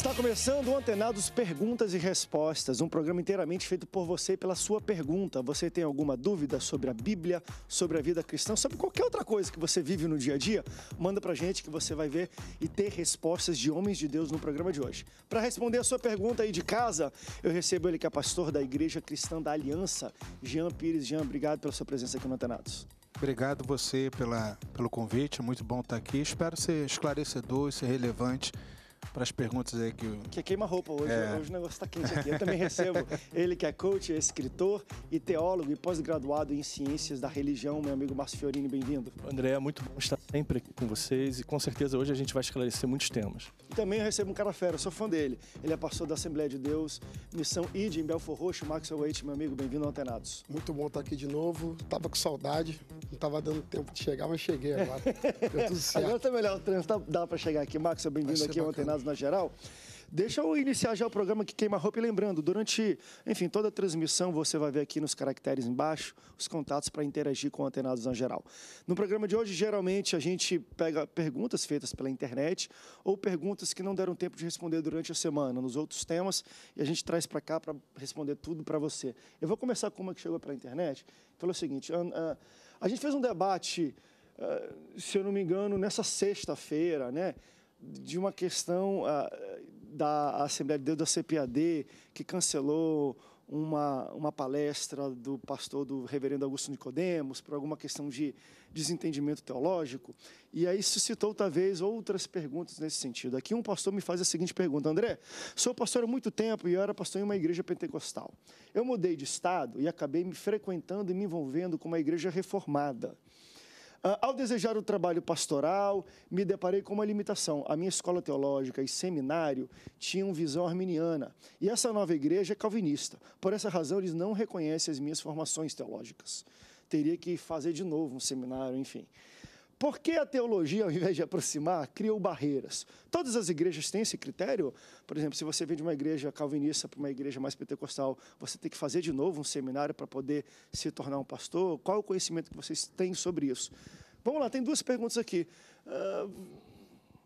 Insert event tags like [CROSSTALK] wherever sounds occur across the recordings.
Está começando o Antenados Perguntas e Respostas, um programa inteiramente feito por você e pela sua pergunta. Você tem alguma dúvida sobre a Bíblia, sobre a vida cristã, sobre qualquer outra coisa que você vive no dia a dia? Manda pra gente que você vai ver e ter respostas de homens de Deus no programa de hoje. Para responder a sua pergunta aí de casa, eu recebo ele que é pastor da Igreja Cristã da Aliança, Jean Pires. Jean, obrigado pela sua presença aqui no Antenados. Obrigado você pela, pelo convite, é muito bom estar aqui. Espero ser esclarecedor e ser relevante para as perguntas aí que... Eu... Que é queima roupa hoje, é. hoje o negócio está quente aqui. Eu também recebo [LAUGHS] ele que é coach, é escritor e teólogo e pós-graduado em ciências da religião, meu amigo Márcio Fiorini, bem-vindo. André, é muito bom estar sempre aqui com vocês e com certeza hoje a gente vai esclarecer muitos temas. E também eu recebo um cara fera, sou fã dele. Ele é pastor da Assembleia de Deus, Missão ID em Belfor Roxo, Maxwell Waite, meu amigo, bem-vindo ao Antenados. Muito bom estar aqui de novo, tava com saudade, não tava dando tempo de chegar, mas cheguei agora. Deu tudo [LAUGHS] certo. Agora está melhor, o trânsito dá para chegar aqui. Maxwell, bem-vindo aqui ao Antenados. Condenados na Geral. Deixa eu iniciar já o programa que queima roupa e lembrando, durante, enfim, toda a transmissão você vai ver aqui nos caracteres embaixo os contatos para interagir com Antenados na geral. No programa de hoje, geralmente a gente pega perguntas feitas pela internet ou perguntas que não deram tempo de responder durante a semana nos outros temas e a gente traz para cá para responder tudo para você. Eu vou começar com uma que chegou pela internet. Falou o seguinte, a, a, ah, a gente fez um debate, a, ah, se eu não me engano, nessa sexta-feira, né? de uma questão ah, da Assembleia de Deus, da CPAD, que cancelou uma, uma palestra do pastor do reverendo Augusto Nicodemos por alguma questão de desentendimento teológico. E aí suscitou talvez outras perguntas nesse sentido. Aqui um pastor me faz a seguinte pergunta: André, sou pastor há muito tempo e eu era pastor em uma igreja pentecostal. Eu mudei de estado e acabei me frequentando e me envolvendo com uma igreja reformada. Ah, ao desejar o trabalho pastoral, me deparei com uma limitação. A minha escola teológica e seminário tinham visão arminiana e essa nova igreja é calvinista. Por essa razão, eles não reconhecem as minhas formações teológicas. Teria que fazer de novo um seminário, enfim. Por que a teologia, ao invés de aproximar, criou barreiras? Todas as igrejas têm esse critério. Por exemplo, se você vem de uma igreja calvinista para uma igreja mais pentecostal, você tem que fazer de novo um seminário para poder se tornar um pastor. Qual é o conhecimento que vocês têm sobre isso? Vamos lá, tem duas perguntas aqui. Uh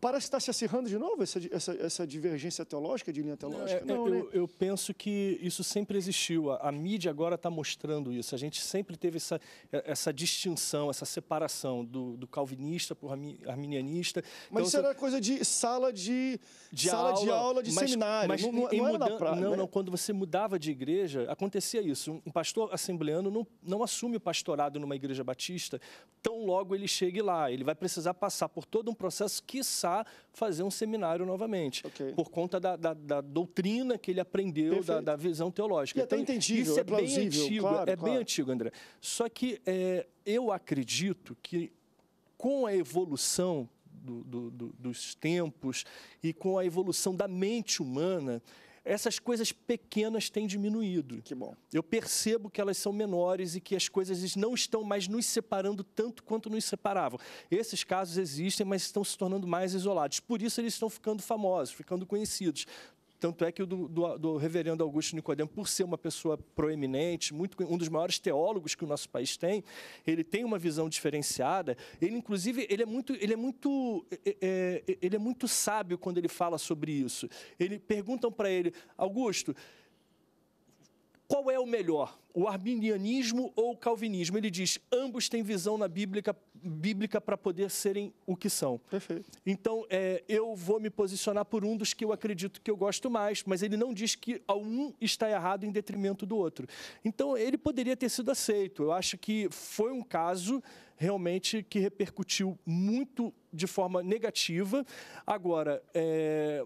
Parece estar tá se acirrando de novo essa, essa, essa, divergência teológica, de linha teológica? é, não né? eu, né? eu, penso que isso sempre existiu. A, a mídia agora está mostrando isso. A gente sempre teve essa, é, essa distinção, essa separação do, do calvinista para o arminianista. Mas então, isso era coisa de sala de, de sala aula, de aula de mas, seminário. Mas não, não, não, muda... praia, não, né? não, quando você mudava de igreja, acontecia isso. Um pastor assembleano não, não assume o pastorado numa igreja batista tão logo ele chegue lá. Ele vai precisar passar por todo um processo que sabe fazer um seminário novamente, okay. por conta da, da, da, doutrina que ele aprendeu, da, da, visão teológica. E é então, até entendível, isso é, é plausível, bem antigo, claro, é claro. bem antigo, André. Só que é, eu acredito que com a evolução do, do, do, dos tempos e com a evolução da mente humana, essas coisas pequenas têm diminuído. Que bom. Eu percebo que elas são menores e que as coisas não estão mais nos separando tanto quanto nos separavam. Esses casos existem, mas estão se tornando mais isolados. Por isso eles estão ficando famosos, ficando conhecidos. Tanto é que o do, do, do reverendo Augusto Nicodemo, por ser uma pessoa proeminente, muito, um dos maiores teólogos que o nosso país tem, ele tem uma visão diferenciada. Ele, inclusive, ele é muito, ele é muito, é, é, é ele é muito sábio quando ele fala sobre isso. Ele perguntam para ele, Augusto, qual é o melhor, o arminianismo ou o calvinismo? Ele diz, ambos têm visão na bíblica bíblica para poder serem o que são. Perfeito. Então, é, eu vou me posicionar por um dos que eu acredito que eu gosto mais, mas ele não diz que um está errado em detrimento do outro. Então, ele poderia ter sido aceito. Eu acho que foi um caso realmente que repercutiu muito de forma negativa. Agora, é,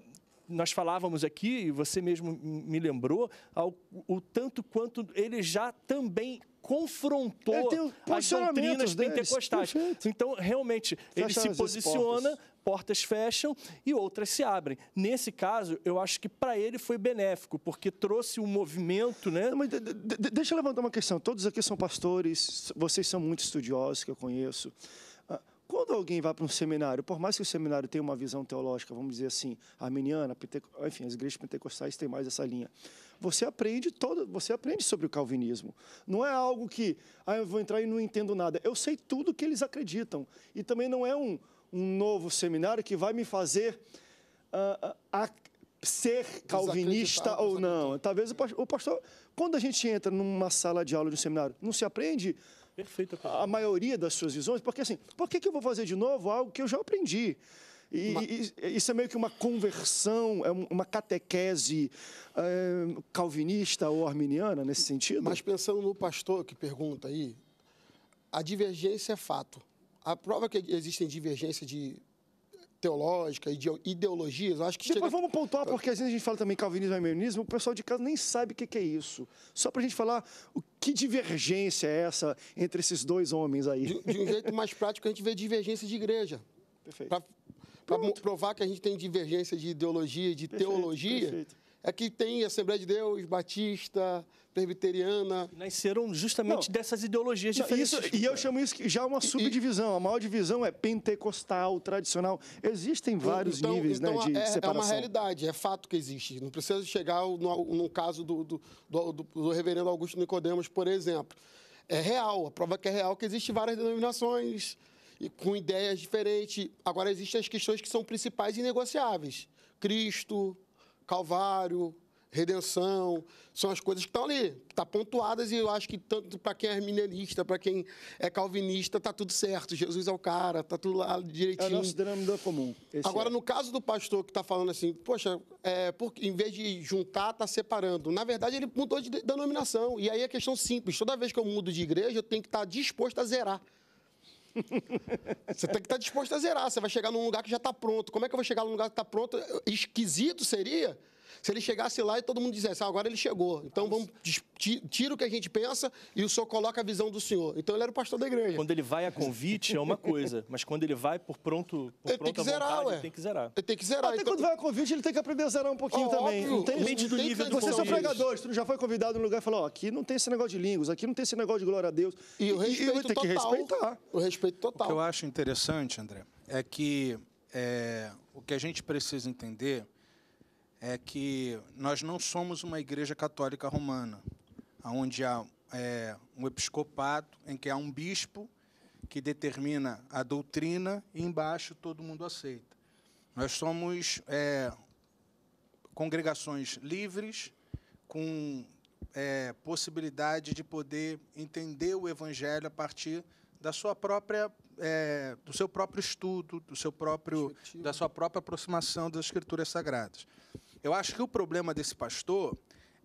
nós falávamos aqui, e você mesmo me lembrou, ao, o tanto quanto ele já também confrontou as doutrinas pentecostais. Perfeito. Então, realmente, ele se posiciona, portas. portas. fecham e outras se abrem. Nesse caso, eu acho que para ele foi benéfico, porque trouxe um movimento, né? Não, mas de, de, deixa eu levantar uma questão. Todos aqui são pastores, vocês são muito estudiosos que eu conheço. Quando alguém vai para um seminário, por mais que o seminário tenha uma visão teológica, vamos dizer assim, arminiana, Penteco... enfim, as igrejas pentecostais têm mais essa linha. Você aprende todo, você aprende sobre o calvinismo. Não é algo que, ah, eu vou entrar e não entendo nada. Eu sei tudo que eles acreditam. E também não é um, um novo seminário que vai me fazer uh, ser calvinista ou não. Talvez o pastor, o pastor, quando a gente entra numa sala de aula de um seminário, não se aprende Perfeito. A maioria das suas visões, porque assim, por que, que eu vou fazer de novo algo que eu já aprendi? E, uma... isso é meio que uma conversão, é uma catequese é, calvinista ou arminiana nesse sentido? Mas pensando no pastor que pergunta aí, a divergência é fato. A prova que existem divergências de teológica, ideologias, acho que Depois chega... vamos pontuar, ah. porque às vezes a gente fala também calvinismo e arminianismo, o pessoal de casa nem sabe o que é isso. Só para a gente falar o que divergência é essa entre esses dois homens aí. De, de um jeito mais prático, a gente vê divergência de igreja. Perfeito. Para provar que a gente tem divergência de ideologia, de perfeito, teologia, perfeito. é que tem Assembleia de Deus, Batista, presbiteriana. Nasceram justamente não, dessas ideologias não, diferentes. Isso, e eu chamo isso já é uma subdivisão. a maior divisão é pentecostal, tradicional. Existem vários então, níveis né, então né, de é, separação. É uma realidade, é fato que existe. Não precisa chegar no, no caso do, do, do, do reverendo Augusto Nicodemos, por exemplo. É real, a prova que é real é que existem várias denominações e com ideias diferentes. Agora, existem as questões que são principais e negociáveis. Cristo, Calvário, redenção, são as coisas que estão ali, tá pontuadas e eu acho que tanto para quem é arminianista, para quem é calvinista, está tudo certo, Jesus é o cara, está tudo lá direitinho. É o nosso drama comum. Agora, é. no caso do pastor que está falando assim, poxa, é, porque, em vez de juntar, está separando. Na verdade, ele mudou de denominação e aí é questão simples, toda vez que eu mudo de igreja, eu tenho que estar tá disposto a zerar. [LAUGHS] Você tem que estar tá disposto a zerar. Você vai chegar num lugar que já está pronto. Como é que eu vou chegar num lugar que está pronto? Esquisito seria se ele chegasse lá e todo mundo dissesse, ah, agora ele chegou, então ah, vamos, tira o que a gente pensa e o senhor coloca a visão do senhor. Então ele era o pastor da igreja. Quando ele vai a convite é uma coisa, mas quando ele vai por pronto, por ele pronta tem que zerar, vontade, ué. ele tem que zerar. Ele tem que zerar. Até então... quando vai a convite, ele tem que aprender a zerar um pouquinho oh, também. Óbvio. Não tem, Mente do nível do Vocês são pregadores, tu já foi convidado no lugar e falou, oh, aqui não tem esse negócio de línguas, aqui não tem esse negócio de glória a Deus. E, e o respeito tem total. Que respeitar. O respeito total. O que eu acho interessante, André, é que é, o que a gente precisa entender é que nós não somos uma igreja católica romana, onde há é, um episcopato, em que há um bispo que determina a doutrina e embaixo todo mundo aceita. Nós somos é, congregações livres, com é, possibilidade de poder entender o Evangelho a partir da sua própria é, do seu próprio estudo, do seu próprio da sua própria aproximação das Escrituras Sagradas. Eu acho que o problema desse pastor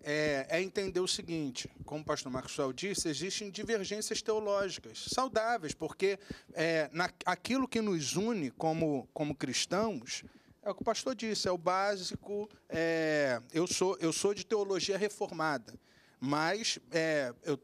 é, é, entender o seguinte: como o pastor Maxwell disse, existem divergências teológicas saudáveis, porque é, na, aquilo que nos une como, como cristãos. É o que o pastor disse, é o básico. É, eu, sou, eu sou de teologia reformada, mas é, eu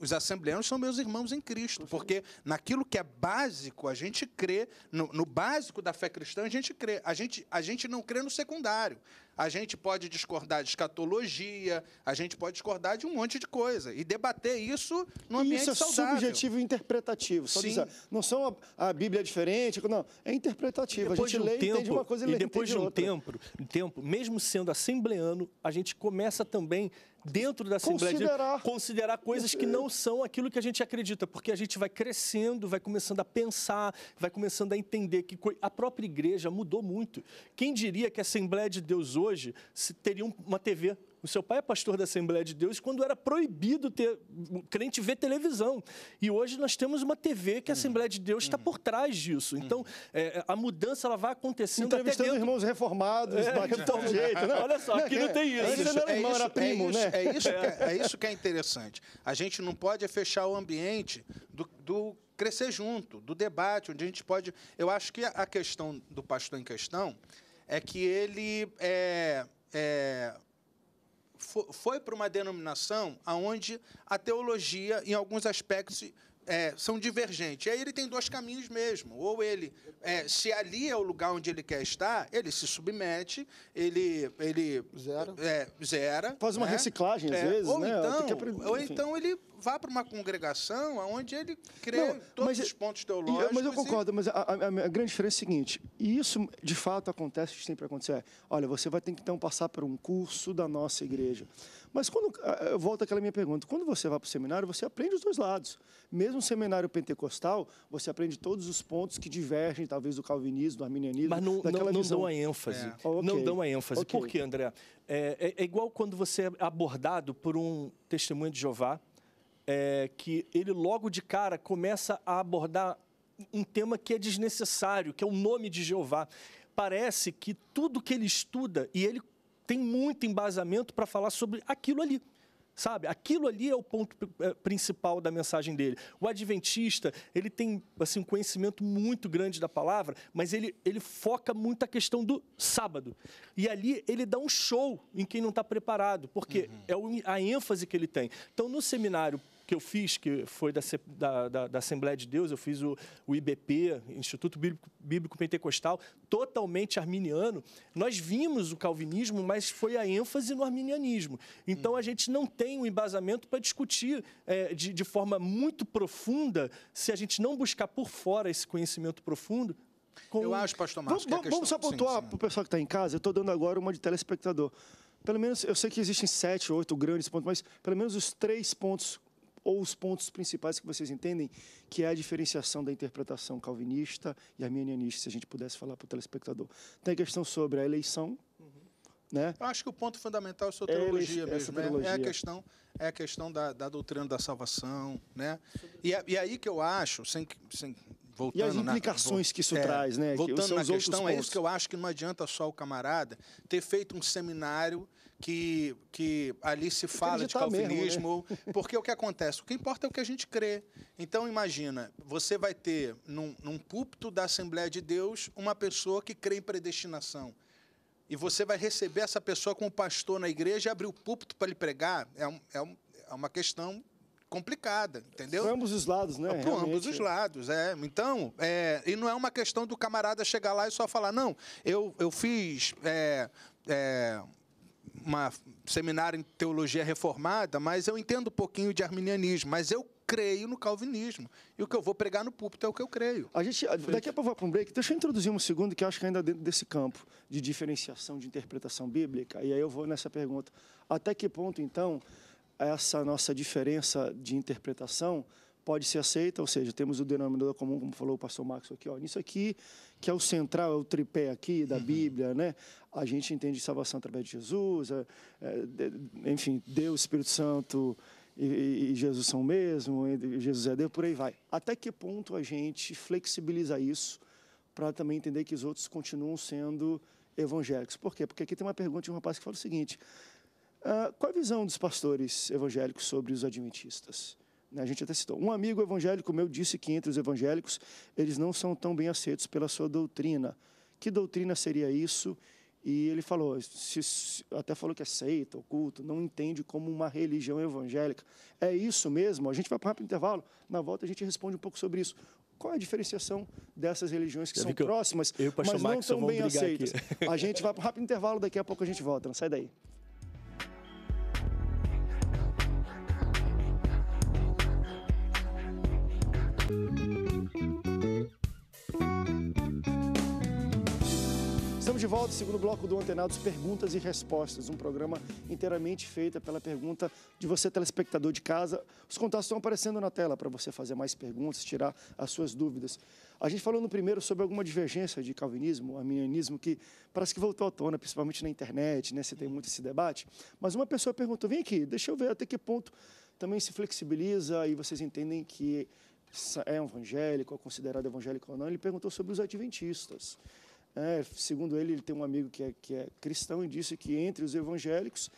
os assembleanos são meus irmãos em Cristo, porque naquilo que é básico, a gente crê, no, no, básico da fé cristã, a gente crê. A gente, a gente não crê no secundário. A gente pode discordar de escatologia, a gente pode discordar de um monte de coisa e debater isso no ambiente isso é saudável. subjetivo e interpretativo. Só Sim. Dizer, não são a, a, Bíblia é diferente, não, é interpretativo. a gente um lê, tempo, entende uma coisa e, e lê, depois de um outra. tempo, tempo, mesmo sendo assembleano, a gente começa também dentro da Assembleia considerar, considerar coisas que não são aquilo que a gente acredita, porque a gente vai crescendo, vai começando a pensar, vai começando a entender que a própria igreja mudou muito. Quem diria que a Assembleia de Deus hoje teria uma TV o seu pai é pastor da Assembleia de Deus quando era proibido ter crente ver televisão. E hoje nós temos uma TV que a uhum. Assembleia de Deus está uhum. por trás disso. Então, uhum. é, é, a mudança ela vai acontecendo Entrevistando até dentro. irmãos reformados, é, reformados. Então, jeito, né? Olha só, aqui não tem isso. É, é, né? é isso, não isso, que, é isso que é interessante. A gente não pode fechar o ambiente do, do crescer junto, do debate, onde a gente pode. Eu acho que a questão do pastor em questão é que ele é, é, foi para uma denominação onde a teologia, em alguns aspectos, é, são divergentes. E aí ele tem dois caminhos mesmo. Ou ele, é, se ali é o lugar onde ele quer estar, ele se submete, ele. ele zera. É, zera Faz uma né? reciclagem, às é. vezes. Ou, né? então, ou então ele vá para uma congregação onde ele crê não, todos mas, os pontos teológicos. Mas eu concordo, e... mas a, a, a, grande diferença é a seguinte, e isso de fato acontece, sempre acontece, é, olha, você vai ter que então passar por um curso da nossa igreja. Mas quando, eu volto àquela minha pergunta, quando você vai para o seminário, você aprende os dois lados. Mesmo seminário pentecostal, você aprende todos os pontos que divergem, talvez, do calvinismo, do arminianismo, mas não, daquela não, visão... dão a ênfase. É. Okay. Não dão a ênfase. Okay. Por quê, André? É, é, é igual quando você é abordado por um testemunho de Jeová, é, que ele logo de cara começa a abordar um tema que é desnecessário, que é o nome de Jeová. Parece que tudo que ele estuda, e ele tem muito embasamento para falar sobre aquilo ali. Sabe? Aquilo ali é o ponto é, principal da mensagem dele. O adventista, ele tem assim, um conhecimento muito grande da palavra, mas ele, ele foca muito a questão do sábado. E ali ele dá um show em quem não está preparado, porque uhum. é a ênfase que ele tem. Então, no seminário que eu fiz, que foi da, da, da, da Assembleia de Deus, eu fiz o, o IBP, Instituto Bíblico, Bíblico, Pentecostal, totalmente arminiano, nós vimos o calvinismo, mas foi a ênfase no arminianismo. Então, a gente não tem um embasamento para discutir é, de, de forma muito profunda, se a gente não buscar por fora esse conhecimento profundo, com... Eu acho, pastor Márcio. Vamos, vamos só pontuar para o pessoal que está em casa, eu estou dando agora uma de telespectador. Pelo menos, eu sei que existem sete, oito grandes pontos, mas pelo menos os três pontos ou os pontos principais que vocês entendem, que é a diferenciação da interpretação calvinista e arminianista, se a gente pudesse falar para o telespectador. Tem a questão sobre a eleição, uhum. né? Eu acho que o ponto fundamental é a é, é né? É a questão, é a questão da, da doutrina da salvação, né? E, é, e é aí que eu acho, sem, sem voltando e as implicações na, que isso é, traz, né? Voltando na questão, é isso que eu acho que não adianta só o camarada ter feito um seminário que, que ali se fala de calvinismo, mesmo, né? [LAUGHS] porque o que acontece? O que importa é o que a gente crê. Então, imagina, você vai ter num, num púlpito da Assembleia de Deus uma pessoa que crê em predestinação. E você vai receber essa pessoa como pastor na igreja e abrir o púlpito para ele pregar. É, um, é, um, é uma questão complicada, entendeu? Por ambos os lados, né? Por ambos os lados, é. Então, é, e não é uma questão do camarada chegar lá e só falar, não, eu, eu fiz é, é, uma seminário em teologia reformada, mas eu entendo um pouquinho de arminianismo, mas eu creio no calvinismo. E o que eu vou pregar no púlpito é o que eu creio. A gente, daqui a pouco vai para um break. Deixa eu introduzir um segundo que eu acho que ainda dentro desse campo de diferenciação de interpretação bíblica. E aí eu vou nessa pergunta. Até que ponto, então, essa nossa diferença de interpretação pode ser aceita, ou seja, temos o denominador comum, como falou o pastor Marcos aqui, ó, nisso aqui, que é o central, é o tripé aqui da uhum. Bíblia, né? A gente entende salvação através de Jesus, é, é, enfim, Deus, Espírito Santo e, e Jesus são o mesmo, Jesus é Deus, por aí vai. Até que ponto a gente flexibiliza isso para também entender que os outros continuam sendo evangélicos? Por quê? Porque aqui tem uma pergunta de um rapaz que fala o seguinte, ah, qual a visão dos pastores evangélicos sobre os adventistas? Né, a gente até citou, um amigo evangélico meu disse que entre os evangélicos eles não são tão bem aceitos pela sua doutrina. Que doutrina seria isso? E ele falou, se, até falou que é seita, oculto, não entende como uma religião evangélica. É isso mesmo? A gente vai para um rápido intervalo, na volta a gente responde um pouco sobre isso. Qual é a diferenciação dessas religiões que eu são que próximas, eu, mas não tão bem aceitas? A gente vai para um rápido intervalo, daqui a pouco a gente volta. Não sai daí. Estamos de volta, segundo bloco do Antenados Perguntas e Respostas, um programa inteiramente feito pela pergunta de você, telespectador de casa. Os contatos estão aparecendo na tela para você fazer mais perguntas, tirar as suas dúvidas. A gente falou no primeiro sobre alguma divergência de calvinismo, arminianismo, que parece que voltou à tona, principalmente na internet, né? Você tem muito esse debate. Mas uma pessoa perguntou, vem aqui, deixa eu ver até que ponto também se flexibiliza e vocês entendem que é evangélico, é considerado evangélico ou não, ele perguntou sobre os adventistas. É, segundo ele, ele tem um amigo que é, que é cristão e disse que entre os evangélicos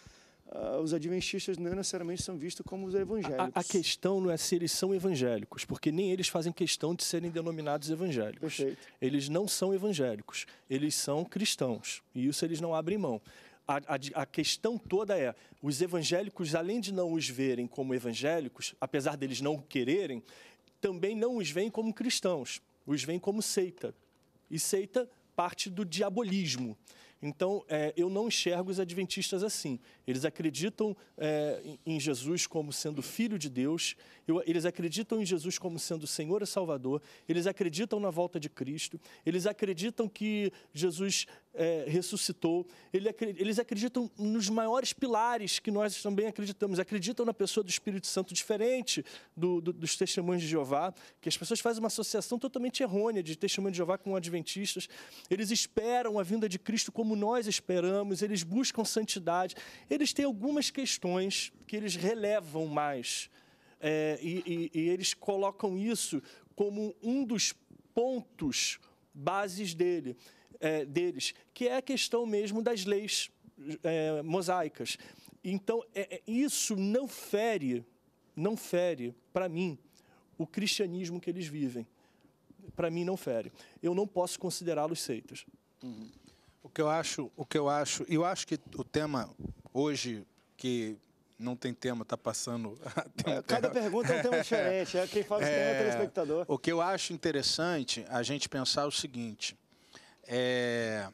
Uh, os adventistas não necessariamente são vistos como os evangélicos. A, a, questão não é se eles são evangélicos, porque nem eles fazem questão de serem denominados evangélicos. Perfeito. Eles não são evangélicos, eles são cristãos. E isso eles não abrem mão. A, a, a, questão toda é: os evangélicos, além de não os verem como evangélicos, apesar deles não quererem, também não os veem como cristãos, os veem como seita. E seita parte do diabolismo. Então, é, eu não enxergo os adventistas assim. Eles acreditam é, em Jesus como sendo filho de Deus, eu, eles acreditam em Jesus como sendo Senhor e Salvador, eles acreditam na volta de Cristo, eles acreditam que Jesus é, ressuscitou. Ele, eles acreditam nos maiores pilares que nós também acreditamos. Acreditam na pessoa do Espírito Santo, diferente do, do, dos testemunhos de Jeová, que as pessoas fazem uma associação totalmente errônea de testemunho de Jeová com adventistas. Eles esperam a vinda de Cristo como nós esperamos, eles buscam santidade. Eles têm algumas questões que eles relevam mais. É, e, e, e eles colocam isso como um dos pontos bases dele é, deles, que é a questão mesmo das leis é, mosaicas. Então, é, é isso não fere, não fere, para mim, o cristianismo que eles vivem. Para mim, não fere. Eu não posso considerá-los seitas. Uhum. O que eu acho, o que eu acho, eu acho que o tema hoje que não tem tema, está passando. [LAUGHS] tem um é, Cada tema. pergunta é um tema diferente, é quem faz o é, [LAUGHS] tema é o telespectador. O que eu acho interessante a gente pensar é o seguinte: é...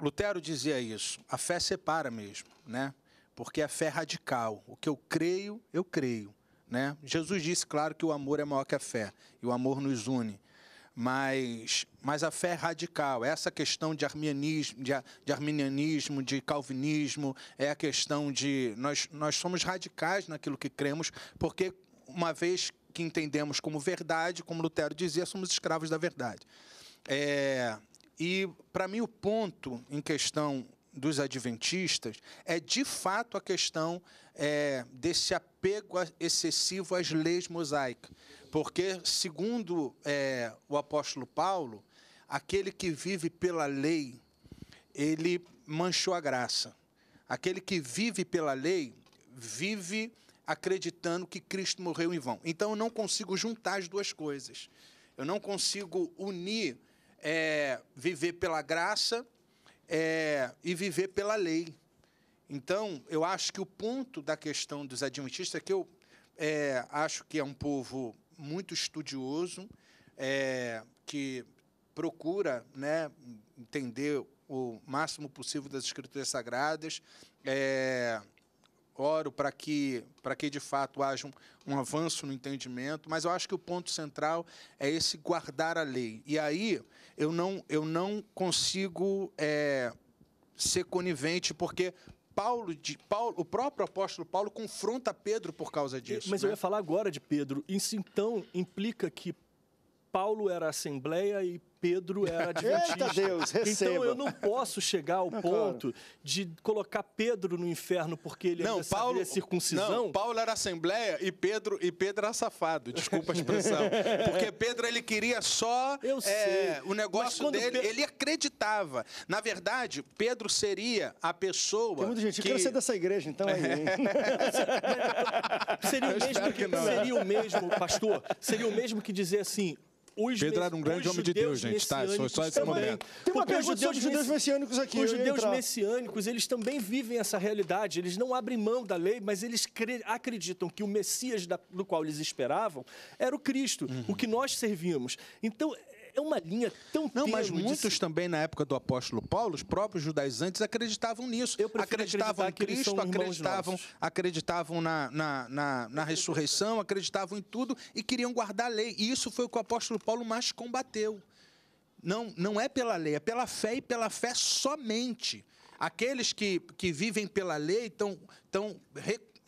Lutero dizia isso, a fé separa mesmo, né? Porque a fé é radical, o que eu creio, eu creio, né? Jesus disse, claro, que o amor é maior que a fé, e o amor nos une. Mas, mas a fé é radical, essa questão de arminianismo, de, de arminianismo, de calvinismo, é a questão de nós, nós somos radicais naquilo que cremos, porque uma vez que entendemos como verdade, como Lutero dizia, somos escravos da verdade. É, e, para mim, o ponto em questão dos adventistas é, de fato, a questão é, desse apego excessivo às leis mosaicas. Porque, segundo é, o apóstolo Paulo, aquele que vive pela lei, ele manchou a graça. Aquele que vive pela lei, vive acreditando que Cristo morreu em vão. Então eu não consigo juntar as duas coisas. Eu não consigo unir é, viver pela graça é, e viver pela lei. Então, eu acho que o ponto da questão dos adventistas é que eu é, acho que é um povo muito estudioso, é, que procura né, entender o máximo possível das escrituras sagradas, é, oro para que, que de fato haja um, um avanço no entendimento, mas eu acho que o ponto central é esse guardar a lei. E aí eu não, eu não consigo é, ser conivente, porque Paulo, de, Paulo, o próprio apóstolo Paulo confronta Pedro por causa é, disso. Mas né? eu ia falar agora de Pedro. Isso então implica que Paulo era assembleia e Pedro é era adventista. Eita Deus, Então eu não posso chegar ao não, ponto claro. de colocar Pedro no inferno porque ele não, ainda Paulo, sabia circuncisão. Não, Paulo era assembleia e Pedro e Pedro era safado, desculpa a expressão. [LAUGHS] porque Pedro ele queria só eu é, o negócio dele, Pedro... ele acreditava. Na verdade, Pedro seria a pessoa Tem muita gente, que... eu quero ser dessa igreja então aí, [LAUGHS] seria o mesmo que, que seria o mesmo, pastor, seria o mesmo que dizer assim, os Pedro era um grande homem de Deus, gente, tá? Só, só esse também. momento. Tem uma Porque pergunta os judeus, judeus messiânicos aqui. Os judeus messiânicos, eles também vivem essa realidade. Eles não abrem mão da lei, mas eles acreditam que o Messias da, do qual eles esperavam era o Cristo, uhum. o que nós servimos. Então, é uma linha tão Não, mas muitos também na época do apóstolo Paulo, os próprios judaizantes acreditavam nisso. acreditavam em Cristo, acreditavam, acreditavam na, na, na, na ressurreição, acreditavam em tudo e queriam guardar a lei. E isso foi o que o apóstolo Paulo mais combateu. Não, não é pela lei, é pela fé e pela fé somente. Aqueles que, que vivem pela lei estão, estão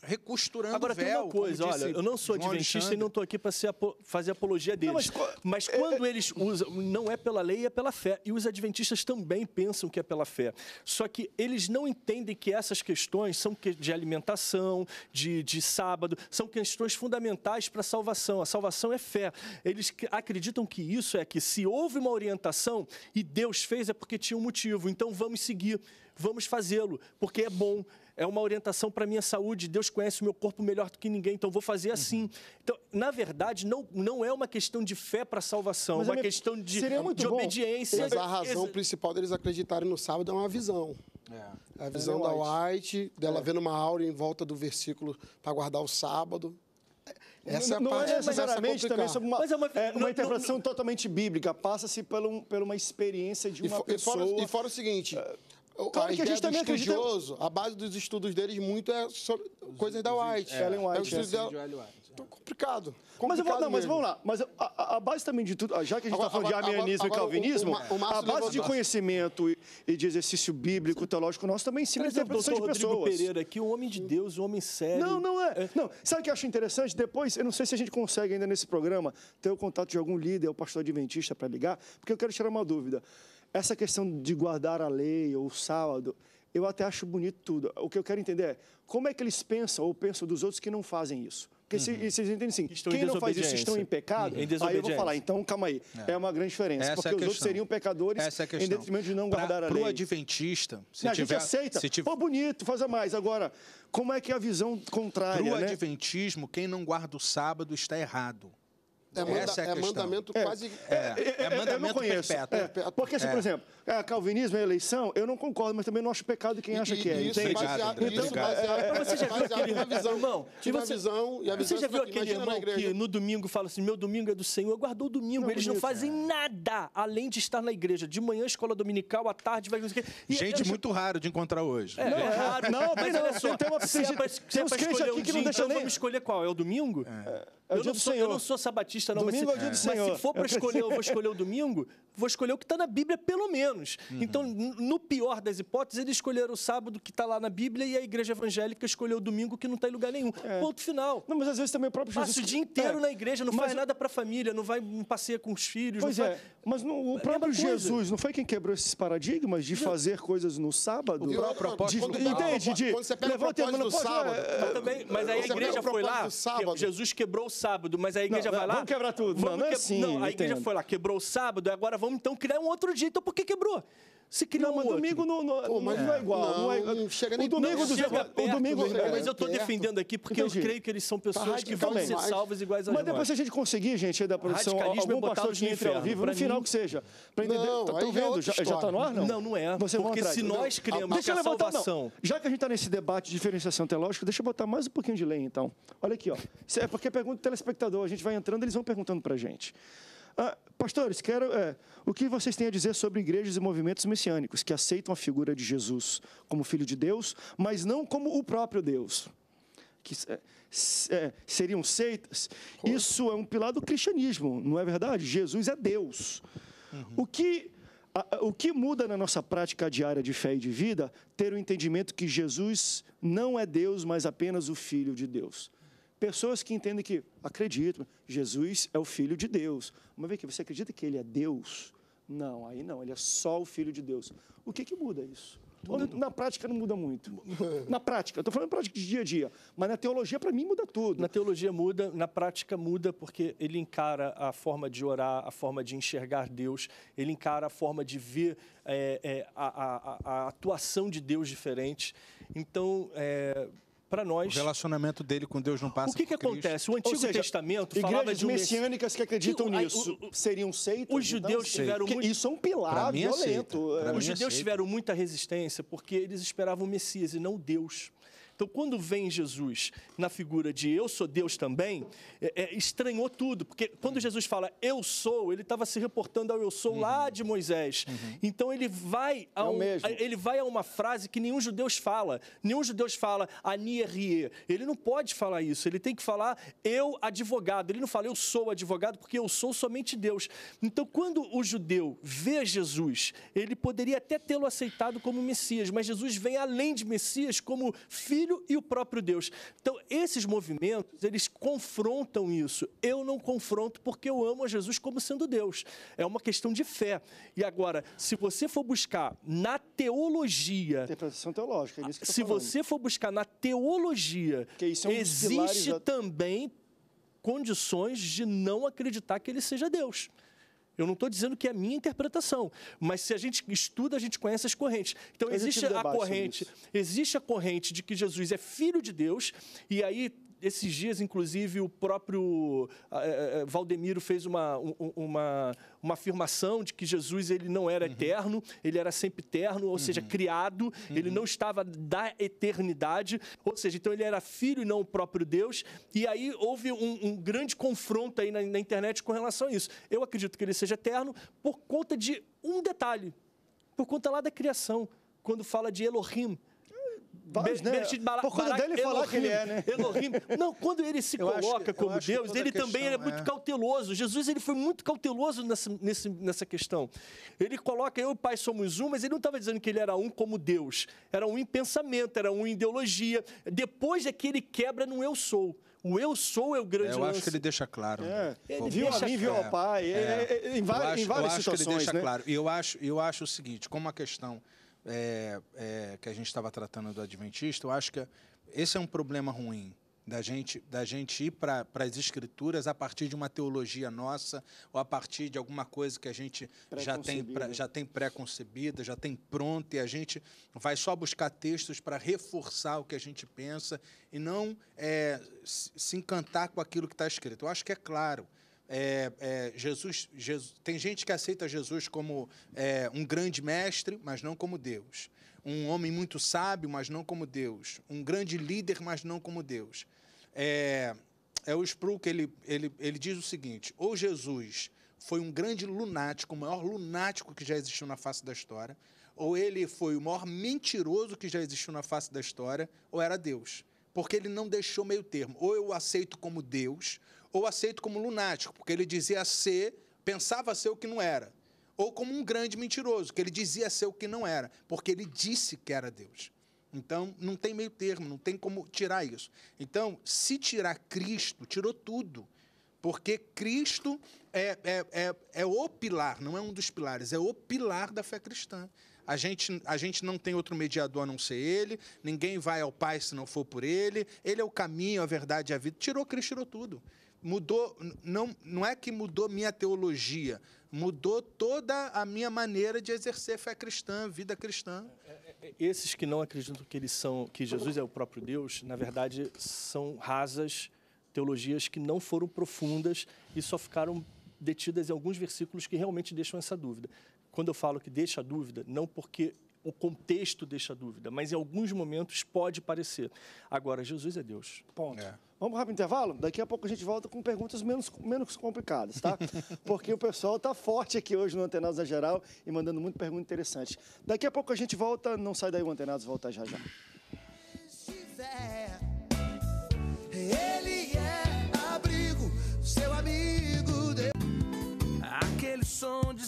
recosturando Agora, o véu. Agora, tem uma coisa, olha, eu não sou adventista e não estou aqui para apo fazer apologia deles. Não, mas, mas é, quando é, eles usam, não é pela lei, é pela fé. E os adventistas também pensam que é pela fé. Só que eles não entendem que essas questões são que de alimentação, de, de sábado, são questões fundamentais para a salvação. A salvação é fé. Eles acreditam que isso é que se houve uma orientação e Deus fez é porque tinha um motivo. Então vamos seguir, vamos fazê-lo, porque é bom é uma orientação para minha saúde, Deus conhece o meu corpo melhor do que ninguém, então vou fazer assim. Uhum. Então, na verdade, não, não é uma questão de fé para salvação, Mas é uma minha... questão de, de obediência. Mas a razão principal deles acreditarem no sábado é uma visão. É. A visão é. da é. White, dela é. vendo uma aura em volta do versículo para guardar o sábado. Essa é não, não é necessariamente também sobre uma, Mas é uma, é, uma não, interpretação não, totalmente bíblica. Passa-se por, um, por uma experiência de uma e for, pessoa. E fora, o seguinte, uh, Claro a que a gente também acredita. A base dos estudos deles muito é sobre Os coisas da White. É, é. Ellen White. É, é, da... White. Então, complicado. complicado mas, vou, não, mas, vamos lá. Mas a, a, base também de tudo, já que a gente está falando agora, de arminianismo e calvinismo, o, o, o a base de conhecimento e, e, de exercício bíblico, teológico nosso também ensina a pessoas. Rodrigo Pereira aqui, o um homem de Deus, o um homem sério. Não, não é. é. Não, sabe o que eu acho interessante? Depois, eu não sei se a gente consegue ainda nesse programa ter o contato de algum líder ou pastor adventista para ligar, porque eu quero tirar uma dúvida. Essa questão de guardar a lei ou o sábado, eu até acho bonito tudo. O que eu quero entender é como é que eles pensam ou pensam dos outros que não fazem isso. Porque uhum. se, vocês entendem assim, estão quem não faz isso estão em pecado, em aí eu vou falar, então calma aí, é, é uma grande diferença, Essa é porque é os outros seriam pecadores Essa é em detrimento de não pra, guardar a lei. Para o adventista, se não, tiver... A gente aceita, se tiver... pô, bonito, faz a mais. Agora, como é que é a visão contrária, Para o né? adventismo, quem não guarda o sábado está errado. É, manda, Essa é, a é mandamento é. quase. É, é, mandamento [LAUGHS] eu não conheço. É, porque, assim, é. por exemplo, calvinismo é eleição, eu não concordo, mas também não acho pecado quem acha e, que é. Isso, é Baseado, então, isso baseado, você já viu aquele visão, irmão? Tive a visão e a visão. Você já viu aquele irmão que no domingo fala assim: meu domingo é do Senhor, eu guardou o domingo. Eles não fazem nada além de estar na igreja. De manhã, escola dominical, à tarde, vai. Gente muito raro de encontrar hoje. Não, é raro. Não, mas olha só. Tem uma Se é pra escolher um então vamos escolher qual? É o domingo? É. É o dia do sou, Senhor. Eu não sou sabatista, não. Domingo mas se, é o dia do mas se for para escolher, eu vou escolher o domingo, vou escolher o que está na Bíblia, pelo menos. Uhum. Então, no pior das hipóteses, eles escolheram o sábado que está lá na Bíblia e a igreja evangélica escolheu o domingo que não está em lugar nenhum. É. Ponto final. Não, mas às vezes também o próprio Jesus... Passa o dia inteiro é. na igreja, não mas faz nada para a família, não vai um passeio com os filhos. Pois é, faz... mas o é próprio Jesus não foi quem quebrou esses paradigmas de fazer coisas no sábado? O próprio é apóstolo. Entende, Di? Quando você pega Levanta o propósito do sábado... Mas, também, mas aí a igreja foi lá, Jesus quebrou o sábado, mas a igreja não, vai lá. Vamos quebrar tudo. Vamos não, não é que... assim. Não, a igreja foi lá, quebrou o sábado, agora vamos então criar um outro dia. Então por que quebrou? Se criou não, um mas outro. domingo não, não, Pô, mas é não é igual. Não, é, chega nem o domingo do chega é perto, o domingo, é, Mas eu estou defendendo aqui porque Entendi. eu creio que eles são tá pessoas que vão ser salvas iguais a nós. Mas depois se a gente conseguir, gente, aí da produção, é algum é pastor de infra ao vivo, no final que seja. Para entender, estão tá vendo? Já está no ar, não? Não, não é. Porque se nós então, criamos a salvação... Já que a gente está nesse debate de diferenciação teológica, deixa eu botar mais um pouquinho de lei, então. Olha aqui, ó. É porque a pergunta telespectador, a gente vai entrando, eles vão perguntando para a gente. Ah, pastores, quero é, o que vocês têm a dizer sobre igrejas e movimentos messiânicos que aceitam a figura de Jesus como filho de Deus, mas não como o próprio Deus. Que é, é, seriam seitas. Porra. Isso é um pilar do cristianismo, não é verdade? Jesus é Deus. Uhum. O que o que muda na nossa prática diária de fé e de vida ter o entendimento que Jesus não é Deus, mas apenas o Filho de Deus. Pessoas que entendem que, acreditam, Jesus é o Filho de Deus. Uma vez que você acredita que ele é Deus, não, aí não, ele é só o Filho de Deus. O que, que muda isso? Tudo. Na prática não muda muito. [LAUGHS] Na prática, estou falando prática de dia a dia, mas na teologia para mim muda tudo. Na teologia muda, na prática muda porque ele encara a forma de orar, a forma de enxergar Deus, ele encara a forma de ver é, é, a, a, a, atuação de Deus diferente. Então, é para nós. O relacionamento dele com Deus não passa. O que, que acontece? O Antigo seja, Testamento falava de messiânicas que acreditam que, nisso o, o, seriam seitas. Os judeus então, tiveram muito... Isso é um pilar é violento. os é judeus tiveram muita resistência porque eles esperavam o Messias e não Deus. Então, quando vem Jesus na figura de eu sou Deus também, é, é, estranhou tudo, porque quando uhum. Jesus fala eu sou, ele estava se reportando ao eu sou uhum. lá de Moisés. Uhum. Então, ele vai, a um, ele vai a uma frase que nenhum judeu fala. Nenhum judeu fala anierie. Ele não pode falar isso, ele tem que falar eu advogado. Ele não fala eu sou advogado, porque eu sou somente Deus. Então, quando o judeu vê Jesus, ele poderia até tê-lo aceitado como Messias, mas Jesus vem além de Messias como filho Filho e o próprio Deus. Então, esses movimentos, eles confrontam isso. Eu não confronto porque eu amo a Jesus como sendo Deus. É uma questão de fé. E agora, se você for buscar na teologia. Interpretação teológica, é isso que Se falando. você for buscar na teologia, é um existe também condições de não acreditar que ele seja Deus. Eu não estou dizendo que é a minha interpretação, mas se a gente estuda, a gente conhece as correntes. Então, existe, a corrente, existe a corrente de que Jesus é filho de Deus, e aí esses dias, inclusive, o próprio é, Valdemiro fez uma, uma, uma afirmação de que Jesus ele não era uhum. eterno, ele era sempre eterno, ou uhum. seja, criado, uhum. ele não estava da eternidade, ou seja, então ele era filho e não o próprio Deus. E aí houve um, um grande confronto aí na, na internet com relação a isso. Eu acredito que ele seja eterno por conta de um detalhe, por conta lá da criação, quando fala de Elohim, vários, né? Barak, Por conta dele falar Elohim, que ele é, né? Elohim. Não, quando ele se coloca que, como Deus, ele questão, também é muito é. cauteloso. Jesus ele foi muito cauteloso nessa, nesse, nessa questão. Ele coloca, eu e o Pai somos um, mas ele não estava dizendo que ele era um como Deus. Era um em pensamento, era um em ideologia. Depois é que ele quebra no eu sou. O eu sou é o grande é, Eu lance. acho que ele deixa claro. Né? É. Ele viu a mim, viu ao pai, é, é, é em, é. várias, eu acho, várias eu acho Que ele deixa né? claro. E eu acho, eu acho o seguinte, como a questão é, é, que a gente estava tratando do Adventista, eu acho que esse é um problema ruim da gente, da gente ir para as escrituras a partir de uma teologia nossa ou a partir de alguma coisa que a gente já tem, já tem pré-concebida, já tem pronta, e a gente vai só buscar textos para reforçar o que a gente pensa e não é, se encantar com aquilo que está escrito. Eu acho que é claro é, é, Jesus, Jesus, tem gente que aceita Jesus como é, um grande mestre, mas não como Deus. Um homem muito sábio, mas não como Deus. Um grande líder, mas não como Deus. É, é o Sproul ele, ele, ele diz o seguinte: ou Jesus foi um grande lunático, o maior lunático que já existiu na face da história, ou ele foi o maior mentiroso que já existiu na face da história, ou era Deus. Porque ele não deixou meio termo. Ou eu aceito como Deus, ou aceito como lunático, porque ele dizia ser, pensava ser o que não era, ou como um grande mentiroso, que ele dizia ser o que não era, porque ele disse que era Deus. Então, não tem meio termo, não tem como tirar isso. Então, se tirar Cristo, tirou tudo. Porque Cristo é, é, é, é o pilar, não é um dos pilares, é o pilar da fé cristã. A gente, a gente não tem outro mediador a não ser ele, ninguém vai ao Pai se não for por ele, ele é o caminho, a verdade e a vida. Tirou Cristo, tirou tudo mudou, não, não é que mudou minha teologia, mudou toda a minha maneira de exercer fé cristã, vida cristã. É, é, é, esses que não acreditam que eles são, que Jesus é o próprio Deus, na verdade são rasas teologias que não foram profundas e só ficaram detidas em alguns versículos que realmente deixam essa dúvida. Quando eu falo que deixa a dúvida, não porque o contexto deixa dúvida, mas em alguns momentos pode parecer. Agora, Jesus é Deus. Ponto. É. Vamos rápido intervalo? Daqui a pouco a gente volta com perguntas menos, menos complicadas, tá? [LAUGHS] Porque o pessoal tá forte aqui hoje no Antenados da Geral e mandando muita pergunta interessante. Daqui a pouco a gente volta, não sai daí o Antenados, volta já já. Ele é abrigo, seu amigo. Aquele som de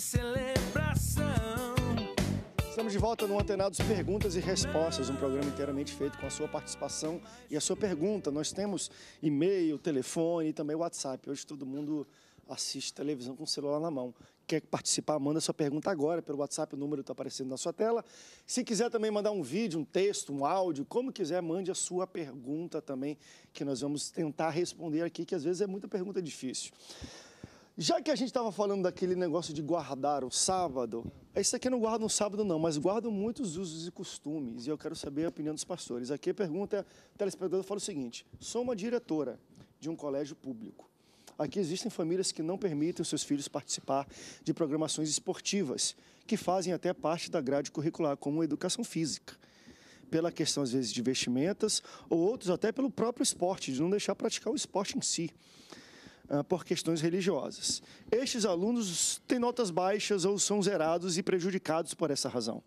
Estamos de volta no Antenados Perguntas e Respostas, um programa inteiramente feito com a sua participação e a sua pergunta. Nós temos e-mail, telefone e também WhatsApp. Hoje todo mundo assiste televisão com o celular na mão. Quer participar? Manda sua pergunta agora pelo WhatsApp, o número está aparecendo na sua tela. Se quiser também mandar um vídeo, um texto, um áudio, como quiser, mande a sua pergunta também, que nós vamos tentar responder aqui, que às vezes é muita pergunta difícil. Já que a gente estava falando daquele negócio de guardar o sábado, isso aqui eu não guardo no sábado não, mas guardo muitos usos e costumes, e eu quero saber a opinião dos pastores. Aqui a pergunta, o telespectador fala o seguinte, sou uma diretora de um colégio público. Aqui existem famílias que não permitem seus filhos participar de programações esportivas, que fazem até parte da grade curricular, como educação física pela questão, às vezes, de vestimentas, ou outros até pelo próprio esporte, de não deixar praticar o esporte em si. Ah, por questões religiosas. Estes alunos têm notas baixas ou são zerados e prejudicados por essa razão.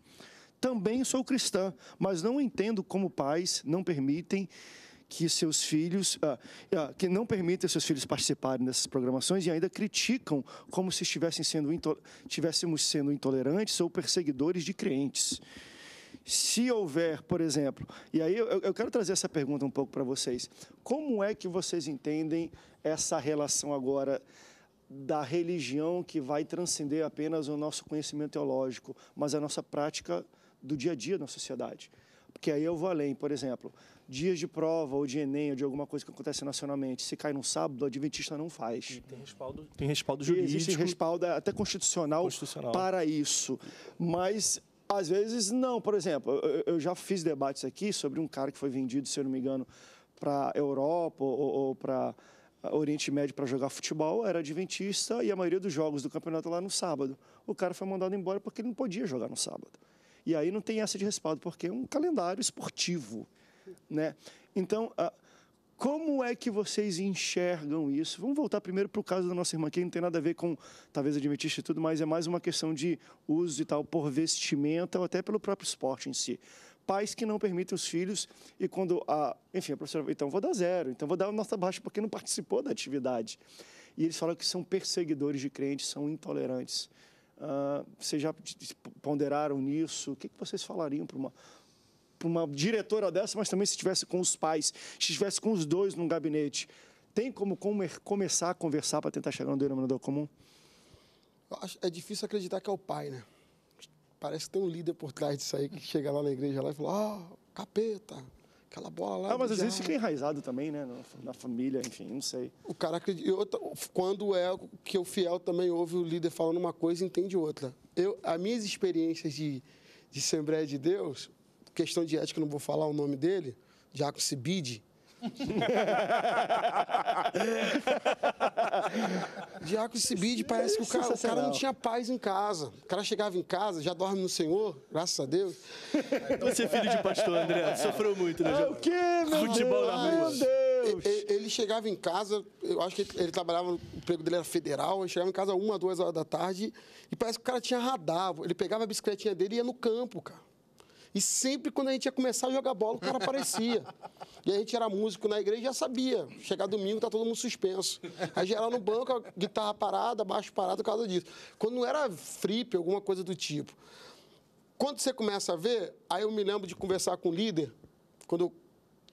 Também sou cristã, mas não entendo como pais não permitem que seus filhos, uh, que não permitem seus filhos participarem dessas programações e ainda criticam como se estivessem sendo estivéssemos sendo intolerantes ou perseguidores de crentes. Se houver, por exemplo, e aí eu, eu quero trazer essa pergunta um pouco para vocês, como é que vocês entendem essa relação agora da religião que vai transcender apenas o nosso conhecimento teológico, mas a nossa prática do dia a dia na sociedade. Porque aí eu vou além, por exemplo, dias de prova ou de Enem ou de alguma coisa que acontece nacionalmente, se cai num sábado, o adventista não faz. E tem respaldo, tem respaldo jurídico. E existe respaldo até constitucional, constitucional para isso. Mas às vezes não. Por exemplo, eu já fiz debates aqui sobre um cara que foi vendido, se eu não me engano, para Europa ou, ou para Oriente Médio para jogar futebol, era adventista e a maioria dos jogos do campeonato lá no sábado. O cara foi mandado embora porque ele não podia jogar no sábado. E aí não tem essa de respaldo, porque é um calendário esportivo. Né? Então, como é que vocês enxergam isso? Vamos voltar primeiro para o caso da nossa irmã, que não tem nada a ver com, talvez, adventista e tudo, mas é mais uma questão de uso e tal por vestimenta ou até pelo próprio esporte em si pais que não permitem os filhos e quando a, enfim, a professora, então vou dar zero, então vou dar uma nota baixa porque não participou da atividade. E eles falam que são perseguidores de crentes, são intolerantes. Uh, vocês já ponderaram nisso? O que, que vocês falariam para uma, uma diretora dessa, mas também se estivesse com os pais, se estivesse com os dois num gabinete? Tem como comer, começar a conversar para tentar chegar no denominador comum? É difícil acreditar que é o pai, né? Parece que tem um líder por trás disso aí que chega lá na igreja lá e fala, ó, oh, ah, capeta, aquela bola lá. Ah, mas às vezes fica enraizado também, né? Na, família, enfim, não sei. O cara acredita. Quando é que o fiel também ouve o líder falando uma coisa e entende outra. Eu, as minhas experiências de, de Assembleia de Deus, questão de ética, não vou falar o nome dele, Jaco Sibide, [LAUGHS] Diácono Cibide, parece que o cara, o cara, não tinha paz em casa. O cara chegava em casa, já dorme no Senhor, graças a Deus. Então você é filho de pastor, André, sofreu muito, né? É o quê, meu Futebol Deus? na rua. Ele, chegava em casa, eu acho que ele, ele, trabalhava, o emprego dele era federal, ele chegava em casa uma, duas horas da tarde, e parece que o cara tinha radar. Ele pegava a bicicletinha dele e ia no campo, cara. E sempre quando a gente ia começar a jogar bola, o cara aparecia. E a gente era músico na igreja já sabia. Chegar domingo, tá todo mundo suspenso. Aí geral no banco, a guitarra parada, baixo parado por causa disso. Quando não era fripe, alguma coisa do tipo. Quando você começa a ver, aí eu me lembro de conversar com o líder, quando eu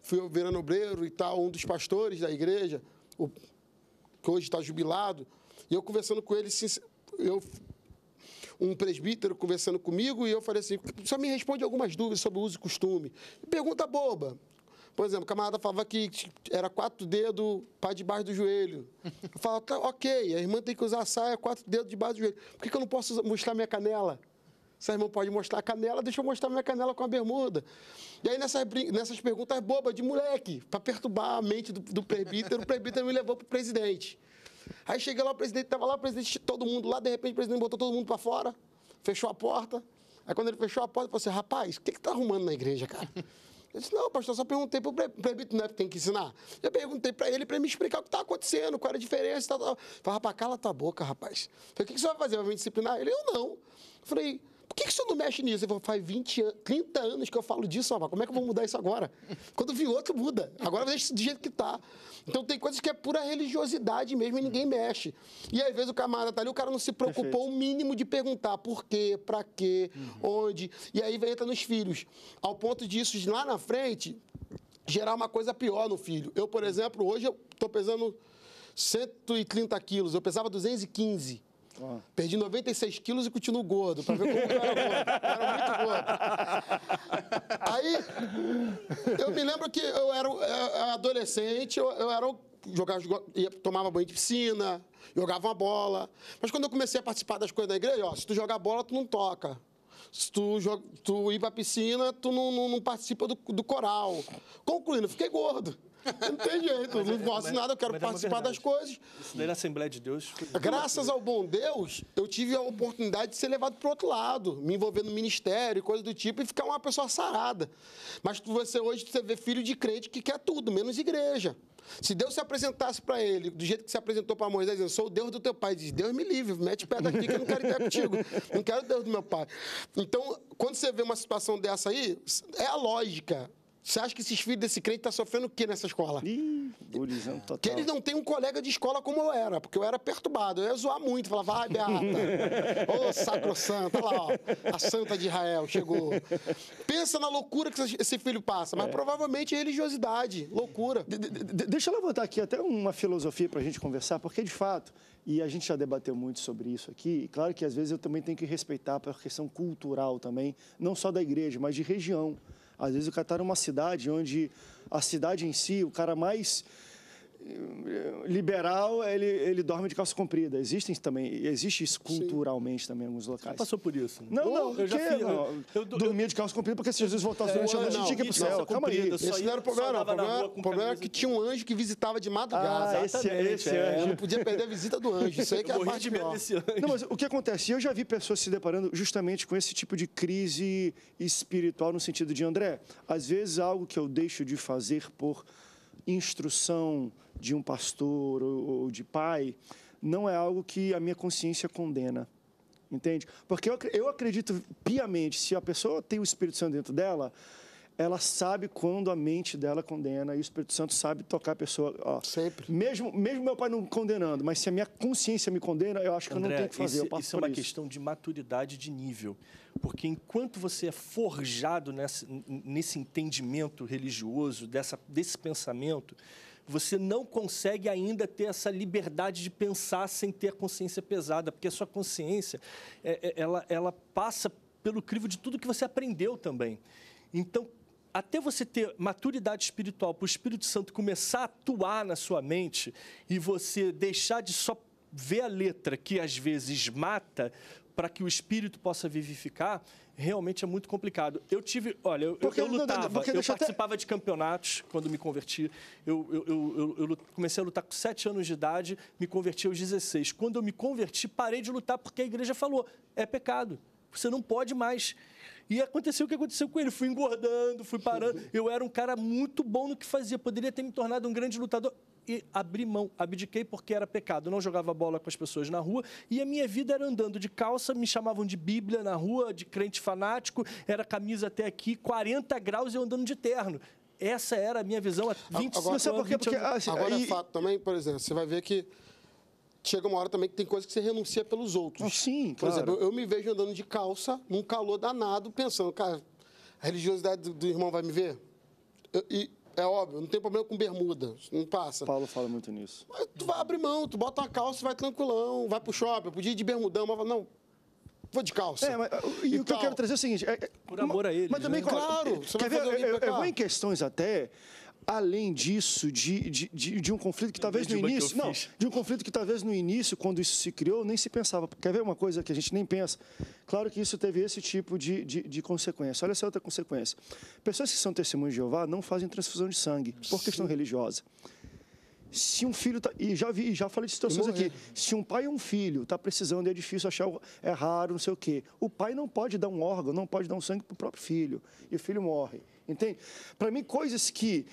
fui virando obreiro e tal, um dos pastores da igreja, o, que hoje está jubilado, e eu conversando com ele, eu um presbítero conversando comigo e eu falei assim: só me responde algumas dúvidas sobre uso e costume. Pergunta boba. Por exemplo, o camarada falava que era quatro dedos para debaixo do joelho. Eu falava, tá, ok, a irmã tem que usar a saia quatro dedos debaixo do joelho. Por que, que eu não posso mostrar minha canela? Se a irmã pode mostrar a canela, deixa eu mostrar minha canela com a bermuda. E aí, nessas, nessas perguntas bobas de moleque, para perturbar a mente do, do presbítero, o presbítero me levou para o presidente. Aí cheguei lá, o presidente estava lá, o presidente todo mundo lá, de repente o presidente botou todo mundo para fora, fechou a porta. Aí quando ele fechou a porta, eu falei assim, rapaz, o que, que tá arrumando na igreja, cara? Eu disse, não, pastor, só perguntei para o prebito, não é que tem que ensinar. Eu perguntei para ele para ele me explicar o que estava tá acontecendo, qual era a diferença. Tal, tal. Falei, rapaz, cala tua boca, rapaz. Falei, o que, que você vai fazer? Vai me disciplinar? Ele, eu não. Eu falei, por que, que o senhor não mexe nisso? Ele falou, faz 20 anos, 30 anos que eu falo disso, ó. Como é que eu vou mudar isso agora? Quando vi outro, muda. Agora deixa do jeito que tá. Então tem coisas que é pura religiosidade mesmo e ninguém mexe. E às vezes o camarada tá ali, o cara não se preocupou Perfeito. o mínimo de perguntar por quê, pra quê, uhum. onde. E aí entra nos filhos. Ao ponto disso, lá na frente, gerar uma coisa pior no filho. Eu, por exemplo, hoje eu tô pesando 130 quilos, eu pesava 215 Perdi 96 quilos e continuo gordo, pra ver como eu era gordo. Eu era muito gordo. Aí, eu me lembro que eu era é, é, adolescente, eu, eu era jogava, ia, tomava banho de piscina, jogava uma bola. Mas quando eu comecei a participar das coisas da igreja, ó, se tu jogar bola, tu não toca. Se tu, joga, tu ir pra piscina, tu não, não, não participa do, do coral. Concluindo, fiquei gordo. Não tem jeito, mas, não gosto é, é nada, eu quero é participar é das coisas. Isso daí na Assembleia de Deus. Graças ao bom Deus, eu tive a oportunidade de ser levado para outro lado, me envolver no ministério, coisa do tipo, e ficar uma pessoa sarada. Mas você hoje você vê filho de crente que quer tudo, menos igreja. Se Deus se apresentasse para ele do jeito que se apresentou para Moisés, dizendo, sou o Deus do teu pai, diz, Deus me livre, mete o pé daqui que eu não quero ideia contigo, não quero o Deus do meu pai. Então, quando você vê uma situação dessa aí, é a lógica. Você acha que esses filhos desse crente estão tá sofrendo o que nessa escola? Ih, total. Que eles não têm um colega de escola como eu era, porque eu era perturbado. Eu ia zoar muito, falava, vai, Beata, ô sacro santo, olha lá, ó, a santa de Israel chegou. Pensa na loucura que esse filho passa, mas é. provavelmente é religiosidade, loucura. De, de, de, deixa eu levantar aqui até uma filosofia para a gente conversar, porque de fato, e a gente já debateu muito sobre isso aqui, e claro que às vezes eu também tenho que respeitar para a questão cultural também, não só da igreja, mas de região. Às vezes o cara está numa cidade onde a cidade em si, o cara mais liberal, ele, ele dorme de calça comprida. Existem também, existe isso culturalmente Sim. também em alguns locais. Você passou por isso? Não, não, eu porque, já fiz, não, eu, dormia eu, de calça comprida porque se Jesus voltasse durante a noite, a gente ir pro céu. É Calma aí. Esse não era o problema, não. O problema, problema era que tinha um anjo que visitava de madrugada. Ah, esse, esse é, anjo. Eu não podia perder a visita do anjo. Isso aí que é a parte de medo desse anjo. Não, mas o que acontece? Eu já vi pessoas se deparando justamente com esse tipo de crise espiritual no sentido de, André, às vezes algo que eu deixo de fazer por instrução de um pastor ou, de pai, não é algo que a minha consciência condena. Entende? Porque eu, eu acredito piamente, se a pessoa tem o Espírito Santo dentro dela, ela sabe quando a mente dela condena e o Espírito Santo sabe tocar a pessoa. Ó, Sempre. Mesmo, mesmo meu pai não condenando, mas se a minha consciência me condena, eu acho que André, eu não tenho que fazer. Esse, eu passo isso é uma isso. questão de maturidade de nível. Porque enquanto você é forjado nessa, nesse entendimento religioso, dessa, desse pensamento, você não consegue ainda ter essa liberdade de pensar sem ter consciência pesada, porque a sua consciência, é, é, ela, ela passa pelo crivo de tudo que você aprendeu também. Então, até você ter maturidade espiritual, para o Espírito Santo começar a atuar na sua mente e você deixar de só ver a letra que às vezes mata para que o espírito possa vivificar, realmente é muito complicado. Eu tive, olha, eu, porque, eu lutava, não, não, eu participava até... de campeonatos quando me converti. Eu, eu, eu, eu, comecei a lutar com 7 anos de idade, me converti aos 16. Quando eu me converti, parei de lutar porque a igreja falou: é pecado, você não pode mais. E aconteceu o que aconteceu com ele. Fui engordando, fui parando. Uhum. Eu era um cara muito bom no que fazia. Poderia ter me tornado um grande lutador e abri mão, abdiquei porque era pecado. não jogava bola com as pessoas na rua e a minha vida era andando de calça, me chamavam de Bíblia na rua, de crente fanático, era camisa até aqui, 40 graus e eu andando de terno. Essa era a minha visão há 25 agora, anos. Não porque, porque, anos. Assim, agora e... é fato também, por exemplo, você vai ver que chega uma hora também que tem coisa que você renuncia pelos outros. Ah, sim, Por claro. exemplo, eu, eu me vejo andando de calça, num calor danado, pensando, cara, a religiosidade do, do irmão vai me ver? Eu, e é óbvio, não tem problema com bermuda, não passa. Paulo fala muito nisso. Mas tu vai abrir mão, tu bota uma calça e vai tranquilão, vai pro shopping, eu podia ir de bermudão, mas não, vou de calça. É, mas, uh, e, e o que eu quero trazer é o seguinte... É, é Por amor a ele. Mas também, né? claro, quer ver, eu, eu, eu vou em questões até além disso, de, de, de, de um conflito que talvez no início. Não, de um conflito que talvez no início, quando isso se criou, nem se pensava. Quer ver uma coisa que a gente nem pensa? Claro que isso teve esse tipo de, de, de consequência. Olha essa outra consequência. Pessoas que são testemunhas de Jeová não fazem transfusão de sangue por Sim. questão religiosa. Se um filho tá, e já vi, já falei de situações aqui. Se um pai e um filho tá precisando, é difícil achar, é raro, não sei o quê. O pai não pode dar um órgão, não pode dar um sangue pro próprio filho e o filho morre, entende? Para mim coisas que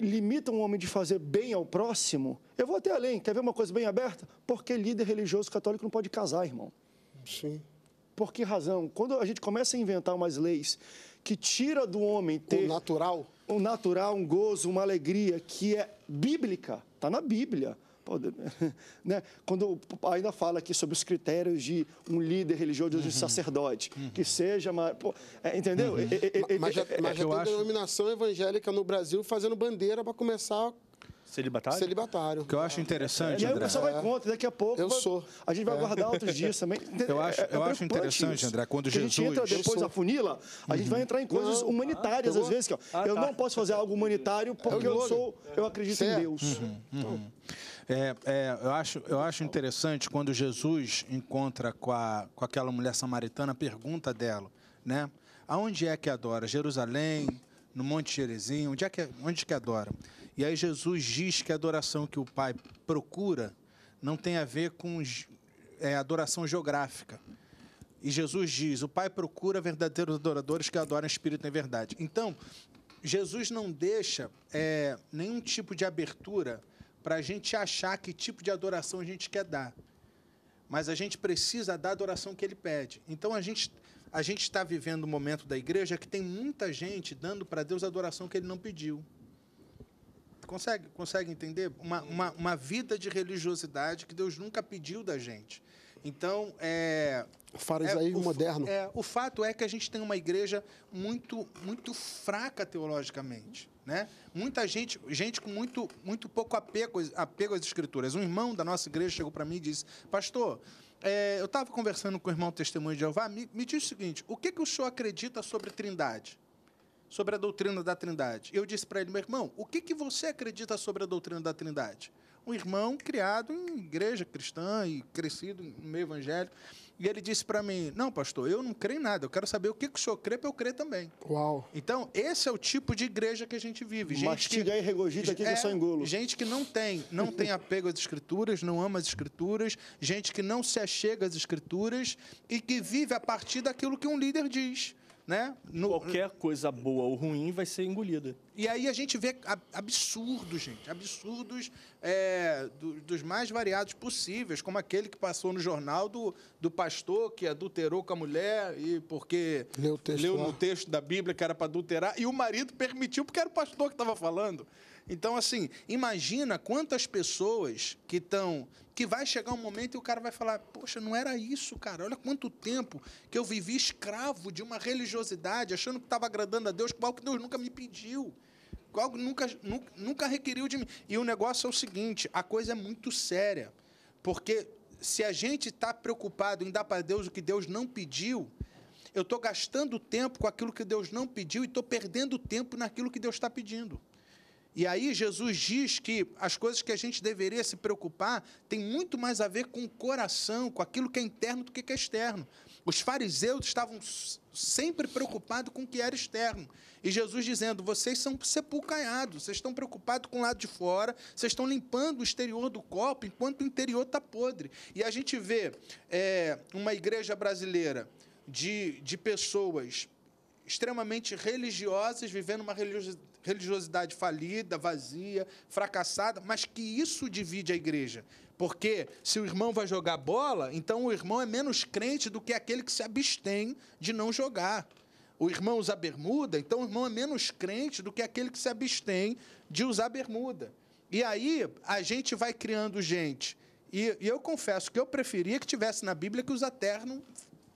limitam o homem de fazer bem ao próximo, eu vou até além. Quer ver uma coisa bem aberta? Porque líder religioso católico não pode casar, irmão. Sim. Por que razão? Quando a gente começa a inventar umas leis que tira do homem ter. O natural. o natural, um gozo, uma alegria que é bíblica, está na Bíblia. [LAUGHS] né? Quando ainda fala aqui sobre os critérios de um líder religioso, de um uhum. sacerdote, uhum. que seja. Pô, é, entendeu? Uhum. É, mas já, mas é, já tem acho... denominação evangélica no Brasil fazendo bandeira para começar Celibatário? Celibatário. O que eu acho interessante, E aí o pessoal vai contra, daqui a pouco. Eu sou. A gente vai é. guardar outros dias [LAUGHS] também. Eu acho, é, é eu acho interessante, isso. André, quando Jesus... a gente entra depois da funila, a gente vai entrar em coisas não. Uhum. humanitárias ah, às vezes. Que, ó, ah, eu tá. não posso fazer algo humanitário porque eu, eu sou... Eu acredito em Deus. Uhum. Uhum. Então, é, é, eu, acho, eu acho interessante quando Jesus encontra com, a, com aquela mulher samaritana, pergunta dela, né? Aonde é que adora? Jerusalém? No Monte Gerizim? Onde é que, onde que adora? E aí Jesus diz que a adoração que o Pai procura não tem a ver com é, adoração geográfica. E Jesus diz: o Pai procura verdadeiros adoradores que adoram Espírito em verdade. Então, Jesus não deixa é, nenhum tipo de abertura para a gente achar que tipo de adoração a gente quer dar. Mas a gente precisa dar a adoração que ele pede. Então a gente a gente está vivendo um momento da igreja que tem muita gente dando para Deus a adoração que ele não pediu. Consegue, consegue entender? Uma, uma, uma vida de religiosidade que Deus nunca pediu da gente. Então, é. é o farisaísmo é, o, moderno. É, o fato é que a gente tem uma igreja muito, muito fraca teologicamente. Né? Muita gente, gente com muito, muito pouco apego, apego às escrituras. Um irmão da nossa igreja chegou para mim e disse: Pastor, é, eu estava conversando com o irmão Testemunho de Jeová, me, me diz o seguinte: o que, que o senhor acredita sobre trindade? Sobre a doutrina da trindade. Eu disse para ele, meu irmão, o que, que você acredita sobre a doutrina da trindade? um irmão criado em igreja cristã e crescido no meio evangélico. E ele disse para mim: Não, pastor, eu não creio em nada, eu quero saber o que, que o senhor crê para eu crer também. Uau. Então, esse é o tipo de igreja que a gente vive. Gente Mastiga que, e regogita aqui é, que eu só engulo. Gente que não tem, não tem [LAUGHS] apego às escrituras, não ama as escrituras, gente que não se achega às escrituras e que vive a partir daquilo que um líder diz né? No... Qualquer coisa boa ou ruim vai ser engolida. E aí a gente vê absurdos, gente, absurdos é, do, dos mais variados possíveis, como aquele que passou no jornal do, do pastor que adulterou com a mulher e porque leu, texto leu no texto da Bíblia que era para adulterar e o marido permitiu porque era o pastor que estava falando. Então, assim, imagina quantas pessoas que estão. que vai chegar um momento e o cara vai falar: Poxa, não era isso, cara. Olha quanto tempo que eu vivi escravo de uma religiosidade, achando que estava agradando a Deus, com que Deus nunca me pediu. Algo nunca, nunca, nunca requeriu de mim. E o negócio é o seguinte: a coisa é muito séria. Porque se a gente está preocupado em dar para Deus o que Deus não pediu, eu estou gastando tempo com aquilo que Deus não pediu e estou perdendo tempo naquilo que Deus está pedindo. E aí Jesus diz que as coisas que a gente deveria se preocupar tem muito mais a ver com o coração, com aquilo que é interno do que é externo. Os fariseus estavam sempre preocupados com o que era externo. E Jesus dizendo: vocês são sepulcaiados, vocês estão preocupados com o lado de fora, vocês estão limpando o exterior do copo enquanto o interior está podre. E a gente vê é, uma igreja brasileira de, de pessoas extremamente religiosas, vivendo uma religiosidade falida, vazia, fracassada, mas que isso divide a igreja. Porque se o irmão vai jogar bola, então o irmão é menos crente do que aquele que se abstém de não jogar. O irmão usa bermuda, então o irmão é menos crente do que aquele que se abstém de usar bermuda. E aí a gente vai criando gente. E, e eu confesso que eu preferia que tivesse na Bíblia que usa terno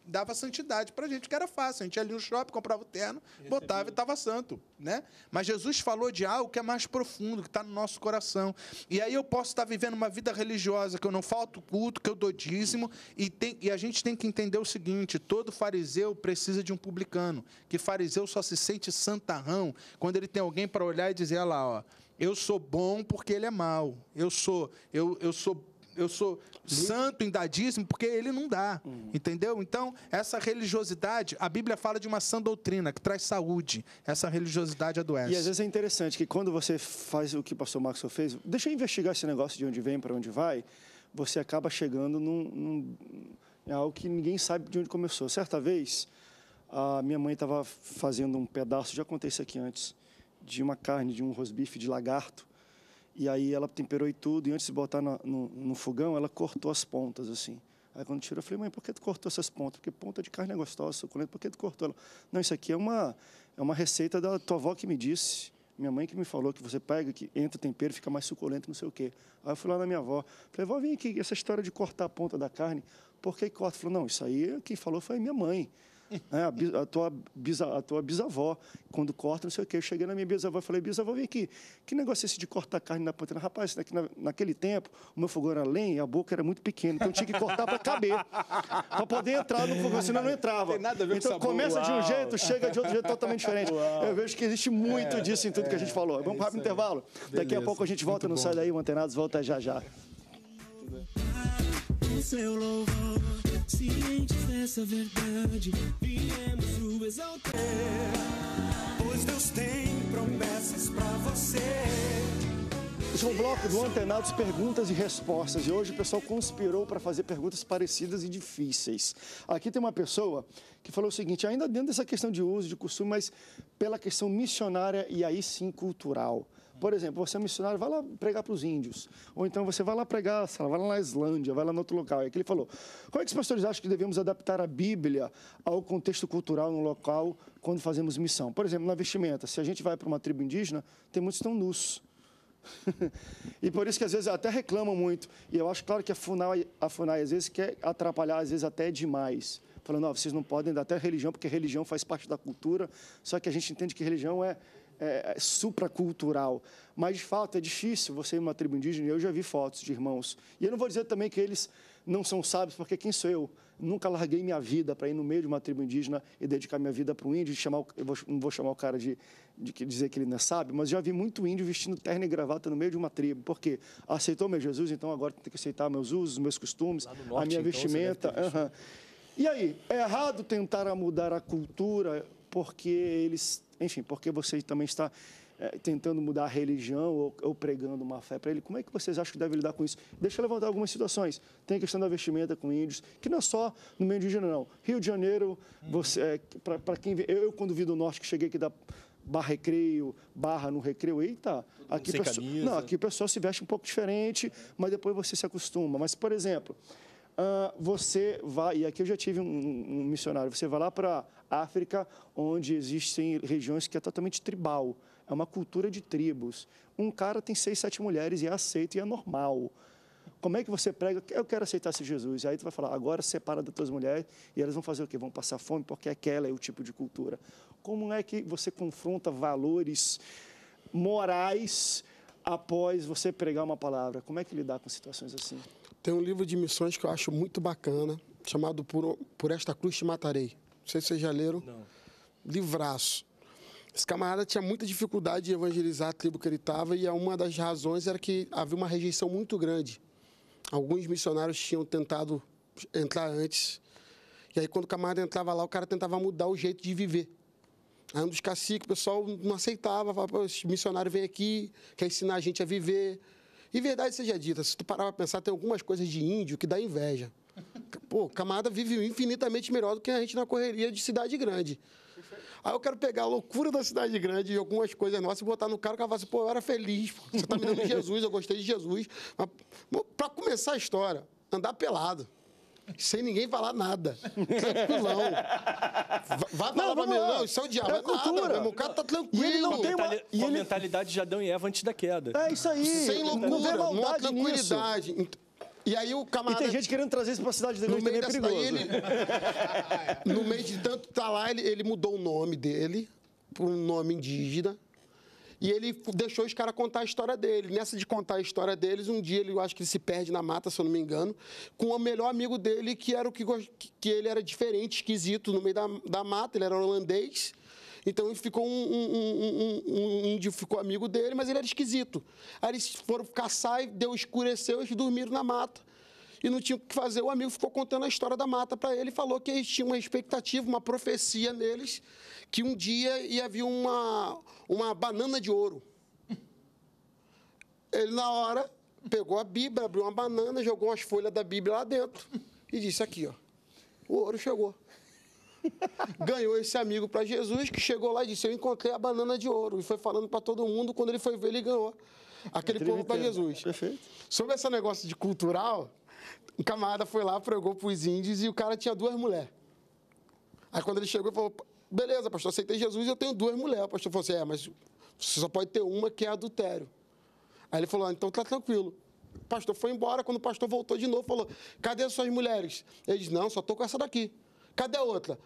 dava santidade para a gente, que era fácil. A gente ia ali no shopping, comprava o terno, botava e estava santo. Né? Mas Jesus falou de algo que é mais profundo, que está no nosso coração. E aí eu posso estar tá vivendo uma vida religiosa, que eu não falto culto, que eu dou dízimo. E, tem, e a gente tem que entender o seguinte: todo fariseu precisa de um publicano. Que fariseu só se sente santarrão quando ele tem alguém para olhar e dizer: olha lá, ó, eu sou bom porque ele é mau. Eu sou, eu, eu sou eu sou santo, indadíssimo, porque ele não dá. Uhum. Entendeu? Então, essa religiosidade, a Bíblia fala de uma sã doutrina que traz saúde. Essa religiosidade adoece. E às vezes é interessante que quando você faz o que o pastor Maxwell fez, deixa eu investigar esse negócio de onde vem para onde vai, você acaba chegando num, num, em algo que ninguém sabe de onde começou. Certa vez, a minha mãe estava fazendo um pedaço, já contei isso aqui antes, de uma carne, de um rosbife de lagarto e aí ela temperou e tudo, e antes de botar no, no, no fogão, ela cortou as pontas, assim. Aí quando tirou, eu falei, mãe, por que tu cortou essas pontas? Porque ponta de carne é gostosa, suculenta, por que tu cortou? Ela, não, isso aqui é uma, é uma receita da tua avó que me disse, minha mãe que me falou que você pega, que entra tempero, fica mais suculento, não sei o quê. Aí eu fui lá na minha avó, falei, vó, vem aqui, essa história de cortar a ponta da carne, por que corta? Falou, não, isso aí quem falou foi minha mãe né? a, tua a tua bisavó, quando corta, não sei o quê. Eu cheguei na minha bisavó e falei, bisavó, vem aqui, que negócio é esse de cortar carne na ponta? Rapaz, na, naquele tempo, o meu fogão era lenha e a boca era muito pequena, então eu tinha que cortar para caber, para poder entrar no fogão, senão não entrava. Tem nada a ver então com começa Uau. de um jeito, chega de outro jeito totalmente diferente. Uau. Eu vejo que existe muito é, disso em tudo é, que a gente é, falou. É Vamos é para o intervalo. Beleza. Daqui a pouco a gente volta, muito não bom. sai daí, o Antenados volta já já. Seu louvor. Cientes dessa verdade, viemos o exaltar. Pois Deus tem promessas para você. Esse é um bloco do Antenados Perguntas e Respostas. E hoje o pessoal conspirou para fazer perguntas parecidas e difíceis. Aqui tem uma pessoa que falou o seguinte: ainda dentro dessa questão de uso, de costume, mas pela questão missionária e aí sim cultural. Por exemplo, você é missionário, vai lá pregar para os índios. Ou então você vai lá pregar, sei lá, vai lá na Islândia, vai lá em outro local. É e aqui ele falou: como é que os pastores acham que devemos adaptar a Bíblia ao contexto cultural no local quando fazemos missão? Por exemplo, na vestimenta. Se a gente vai para uma tribo indígena, tem muitos que estão nus. [LAUGHS] e por isso que às vezes até reclamam muito. E eu acho claro que a FUNAI, a FUNAI às vezes quer atrapalhar, às vezes até demais. Falando, não, vocês não podem dar até religião, porque religião faz parte da cultura. Só que a gente entende que religião é é, é, supracultural. Mas, de fato, é difícil você ir uma tribo indígena, eu já vi fotos de irmãos. E eu não vou dizer também que eles não são sábios, porque quem sou eu? Nunca larguei minha vida para ir no meio de uma tribo indígena e dedicar minha vida para um índio. Chamar o, eu vou, não vou chamar o cara de, de, dizer que ele não é sábio, mas já vi muito índio vestindo terno e gravata no meio de uma tribo. Por quê? Aceitou meu Jesus, então agora tem que aceitar meus usos, meus costumes, norte, a minha então, vestimenta. Uhum. E aí, é errado tentar mudar a cultura porque eles enfim, porque você também está é, tentando mudar a religião ou, ou pregando uma fé para ele. Como é que vocês acham que deve lidar com isso? Deixa eu levantar algumas situações. Tem a questão da vestimenta com índios, que não é só no meio indígena, não. Rio de Janeiro, você, é, eh, para quem... Eu, eu, quando vim do Norte, que cheguei aqui da Barra recreio, barra no recreio, eita, aqui, não, aqui o pessoal se veste um pouco diferente, mas depois você se acostuma. Mas, por exemplo, uh, você vai, e aqui eu já tive um, um missionário, você vai lá para África, onde existem regiões que é totalmente tribal, é uma cultura de tribos. Um cara tem seis, sete mulheres e é aceito e é normal. Como é que você prega? Eu quero aceitar esse Jesus. E aí tu vai falar, agora separa das tuas mulheres e elas vão fazer o quê? Vão passar fome porque aquela é o tipo de cultura. Como é que você confronta valores morais após você pregar uma palavra? Como é que lidar com situações assim? Tem um livro de missões que eu acho muito bacana, chamado Por, Por Esta Cruz Te Matarei. Não sei se vocês já leram. Não. Livraço. Esse camarada tinha muita dificuldade de evangelizar a tribo que ele estava e uma das razões era que havia uma rejeição muito grande. Alguns missionários tinham tentado entrar antes. E aí, quando o camarada entrava lá, o cara tentava mudar o jeito de viver. Aí, um dos caciques, o pessoal não aceitava, falava, esse missionário vem aqui, quer ensinar a gente a viver. E verdade seja dita, se tu parar para pensar, tem algumas coisas de índio que dá inveja pô, camarada vive infinitamente melhor do que a gente na correria de cidade grande. Aí eu quero pegar a loucura da cidade grande e algumas coisas nossas e botar no cara que vai assim, pô, eu era feliz, pô, você tá me dando Jesus, eu gostei de Jesus. Mas, pra começar a história, andar pelado. Sem ninguém falar nada. Tranquilão. Vai falar não, pra mim, não, isso é o diabo. É, é cultura. Nada, o cara tá tranquilo. E ele não tem uma... Com mentalidade de Adão e Eva antes da queda. É isso aí. Sem loucura, não maldade uma tranquilidade. Nisso. Então, e aí o camarada. E tem gente querendo trazer isso pra cidade dele, no meio também é Ele... [LAUGHS] no meio de tanto tá lá, ele, ele mudou o nome dele para um nome indígena. E ele deixou os caras contar a história dele. Nessa de contar a história deles, um dia ele, eu acho que ele se perde na mata, se eu não me engano, com o melhor amigo dele, que era o que, que ele era diferente, esquisito, no meio da, da mata, ele era holandês. Então ele ficou um, um, um, um, índio ficou amigo dele, mas ele era esquisito. Aí eles foram caçar e deu escureceu, eles dormiram na mata. E não tinha o que fazer. O amigo ficou contando a história da mata para ele, falou que eles tinham uma expectativa, uma profecia neles, que um dia ia vir uma, uma banana de ouro. Ele, na hora, pegou a Bíblia, abriu uma banana, jogou as folhas da Bíblia lá dentro e disse: Aqui, ó, o ouro chegou. [LAUGHS] ganhou esse amigo para Jesus, que chegou lá e disse: Eu encontrei a banana de ouro. E foi falando para todo mundo, quando ele foi ver, ele ganhou aquele povo para né? Jesus. Perfeito. Sobre esse negócio de cultural, um camarada foi lá, pregou para os índios e o cara tinha duas mulheres. Aí quando ele chegou, ele falou: Beleza, pastor, aceitei Jesus e eu tenho duas mulheres. O pastor falou assim: É, mas você só pode ter uma que é adultério. Aí ele falou: ah, Então tá tranquilo. O pastor foi embora. Quando o pastor voltou de novo, falou: Cadê as suas mulheres? Ele disse: Não, só estou com essa daqui. Cadê a outra?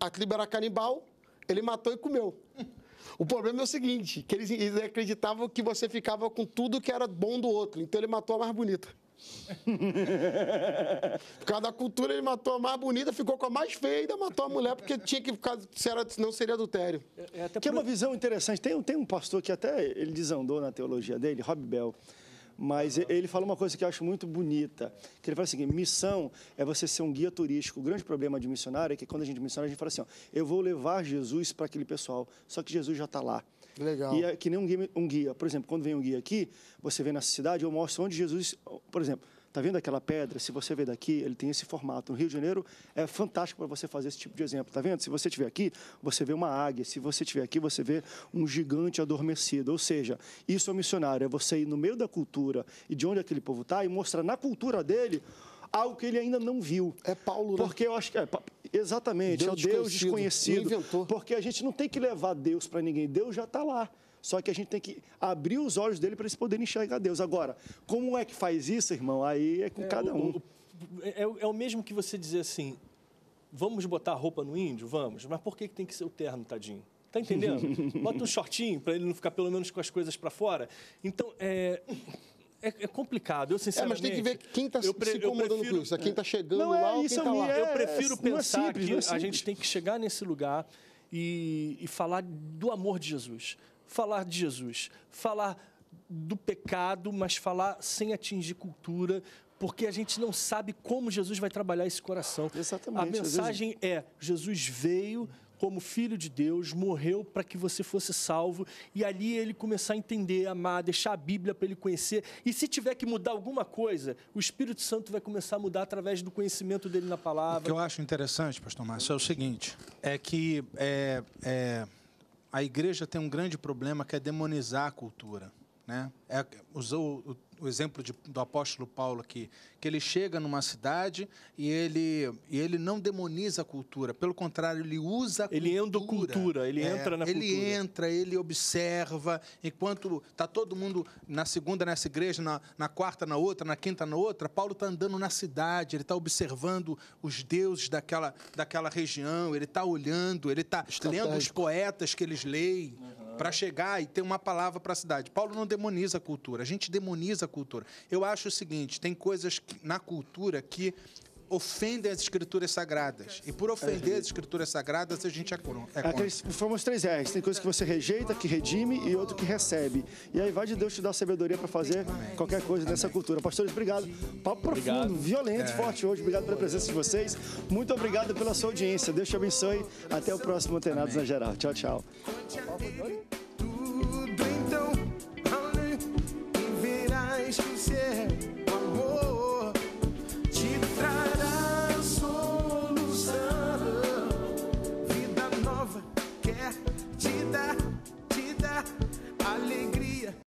aquilo ah, era canibal, ele matou e comeu. O problema é o seguinte, que eles, eles acreditavam que você ficava com tudo que era bom do outro, então ele matou a mais bonita. [LAUGHS] Por causa da cultura, ele matou a mais bonita, ficou com a mais feia, ainda matou a mulher, porque tinha que ficar, senão seria adultério. É, é que é uma visão interessante. Tem, tem um pastor que até ele desandou na teologia dele, Rob Bell mas ele fala uma coisa que eu acho muito bonita, que ele fala assim, missão é você ser um guia turístico. O grande problema de missionário é que quando a gente é missiona a gente fala assim, ó, eu vou levar Jesus para aquele pessoal, só que Jesus já está lá. Legal. E é que nem um guia, um guia. Por exemplo, quando vem um guia aqui, você vem nessa cidade, eu mostro onde Jesus, por exemplo, Está vendo aquela pedra? Se você vê daqui, ele tem esse formato. No Rio de Janeiro é fantástico para você fazer esse tipo de exemplo. Está vendo? Se você estiver aqui, você vê uma águia. Se você estiver aqui, você vê um gigante adormecido. Ou seja, isso é um missionário. É você ir no meio da cultura e de onde aquele povo está e mostrar na cultura dele algo que ele ainda não viu. É Paulo, né? Porque eu acho que é, exatamente, Deus é o Deus desconhecido. desconhecido porque a gente não tem que levar Deus para ninguém. Deus já está lá. Só que a gente tem que abrir os olhos dele para eles poderem enxergar Deus. Agora, como é que faz isso, irmão? Aí é com é, cada um. O, o, é, é, o mesmo que você dizer assim: vamos botar a roupa no índio? Vamos. Mas por que, que tem que ser o terno, tadinho? Tá entendendo? [LAUGHS] Bota um shortinho para ele não ficar pelo menos com as coisas para fora. Então, é. É, é complicado. Eu, sinceramente. É, mas tem que ver quem está se incomodando prefiro, com é tá é isso. quem está chegando não lá é, quem está lá. Eu prefiro pensar simples, que a gente tem que chegar nesse lugar e, e falar do amor de Jesus falar de Jesus, falar do pecado, mas falar sem atingir cultura, porque a gente não sabe como Jesus vai trabalhar esse coração. Exatamente. A mensagem é: Jesus veio como filho de Deus, morreu para que você fosse salvo, e ali ele começar a entender, amar, deixar a Bíblia para ele conhecer, e se tiver que mudar alguma coisa, o Espírito Santo vai começar a mudar através do conhecimento dele na palavra. O que eu acho interessante, pastor Márcio, é o seguinte, é que é, é a igreja tem um grande problema que é demonizar a cultura. Né? É, usou o exemplo de, do apóstolo Paulo aqui, que ele chega numa cidade e ele, e ele não demoniza a cultura, pelo contrário, ele usa a ele cultura. Ele cultura, ele é, entra na ele cultura. Ele entra, ele observa, enquanto está todo mundo na segunda nessa igreja, na, na quarta na outra, na quinta na outra, Paulo está andando na cidade, ele está observando os deuses daquela, daquela região, ele está olhando, ele tá está lendo os poetas que eles leem, uhum para chegar e ter uma palavra para a cidade. Paulo não demoniza a cultura, a gente demoniza a cultura. Eu acho o seguinte: tem coisas que, na cultura que ofendem as escrituras sagradas. E por ofender as escrituras sagradas, a gente é, é contra. É fomos três R's. Tem coisa que você rejeita, que redime e outro que recebe. E aí vai de Deus te dar sabedoria para fazer Amém. qualquer coisa Amém. dessa cultura. Pastores, obrigado. Papo obrigado. profundo, violento, é. forte hoje. Obrigado pela presença de vocês. Muito obrigado pela sua audiência. Deus te abençoe. Até o próximo Antenados na Geral. Tchau, tchau. Tudo então, que ser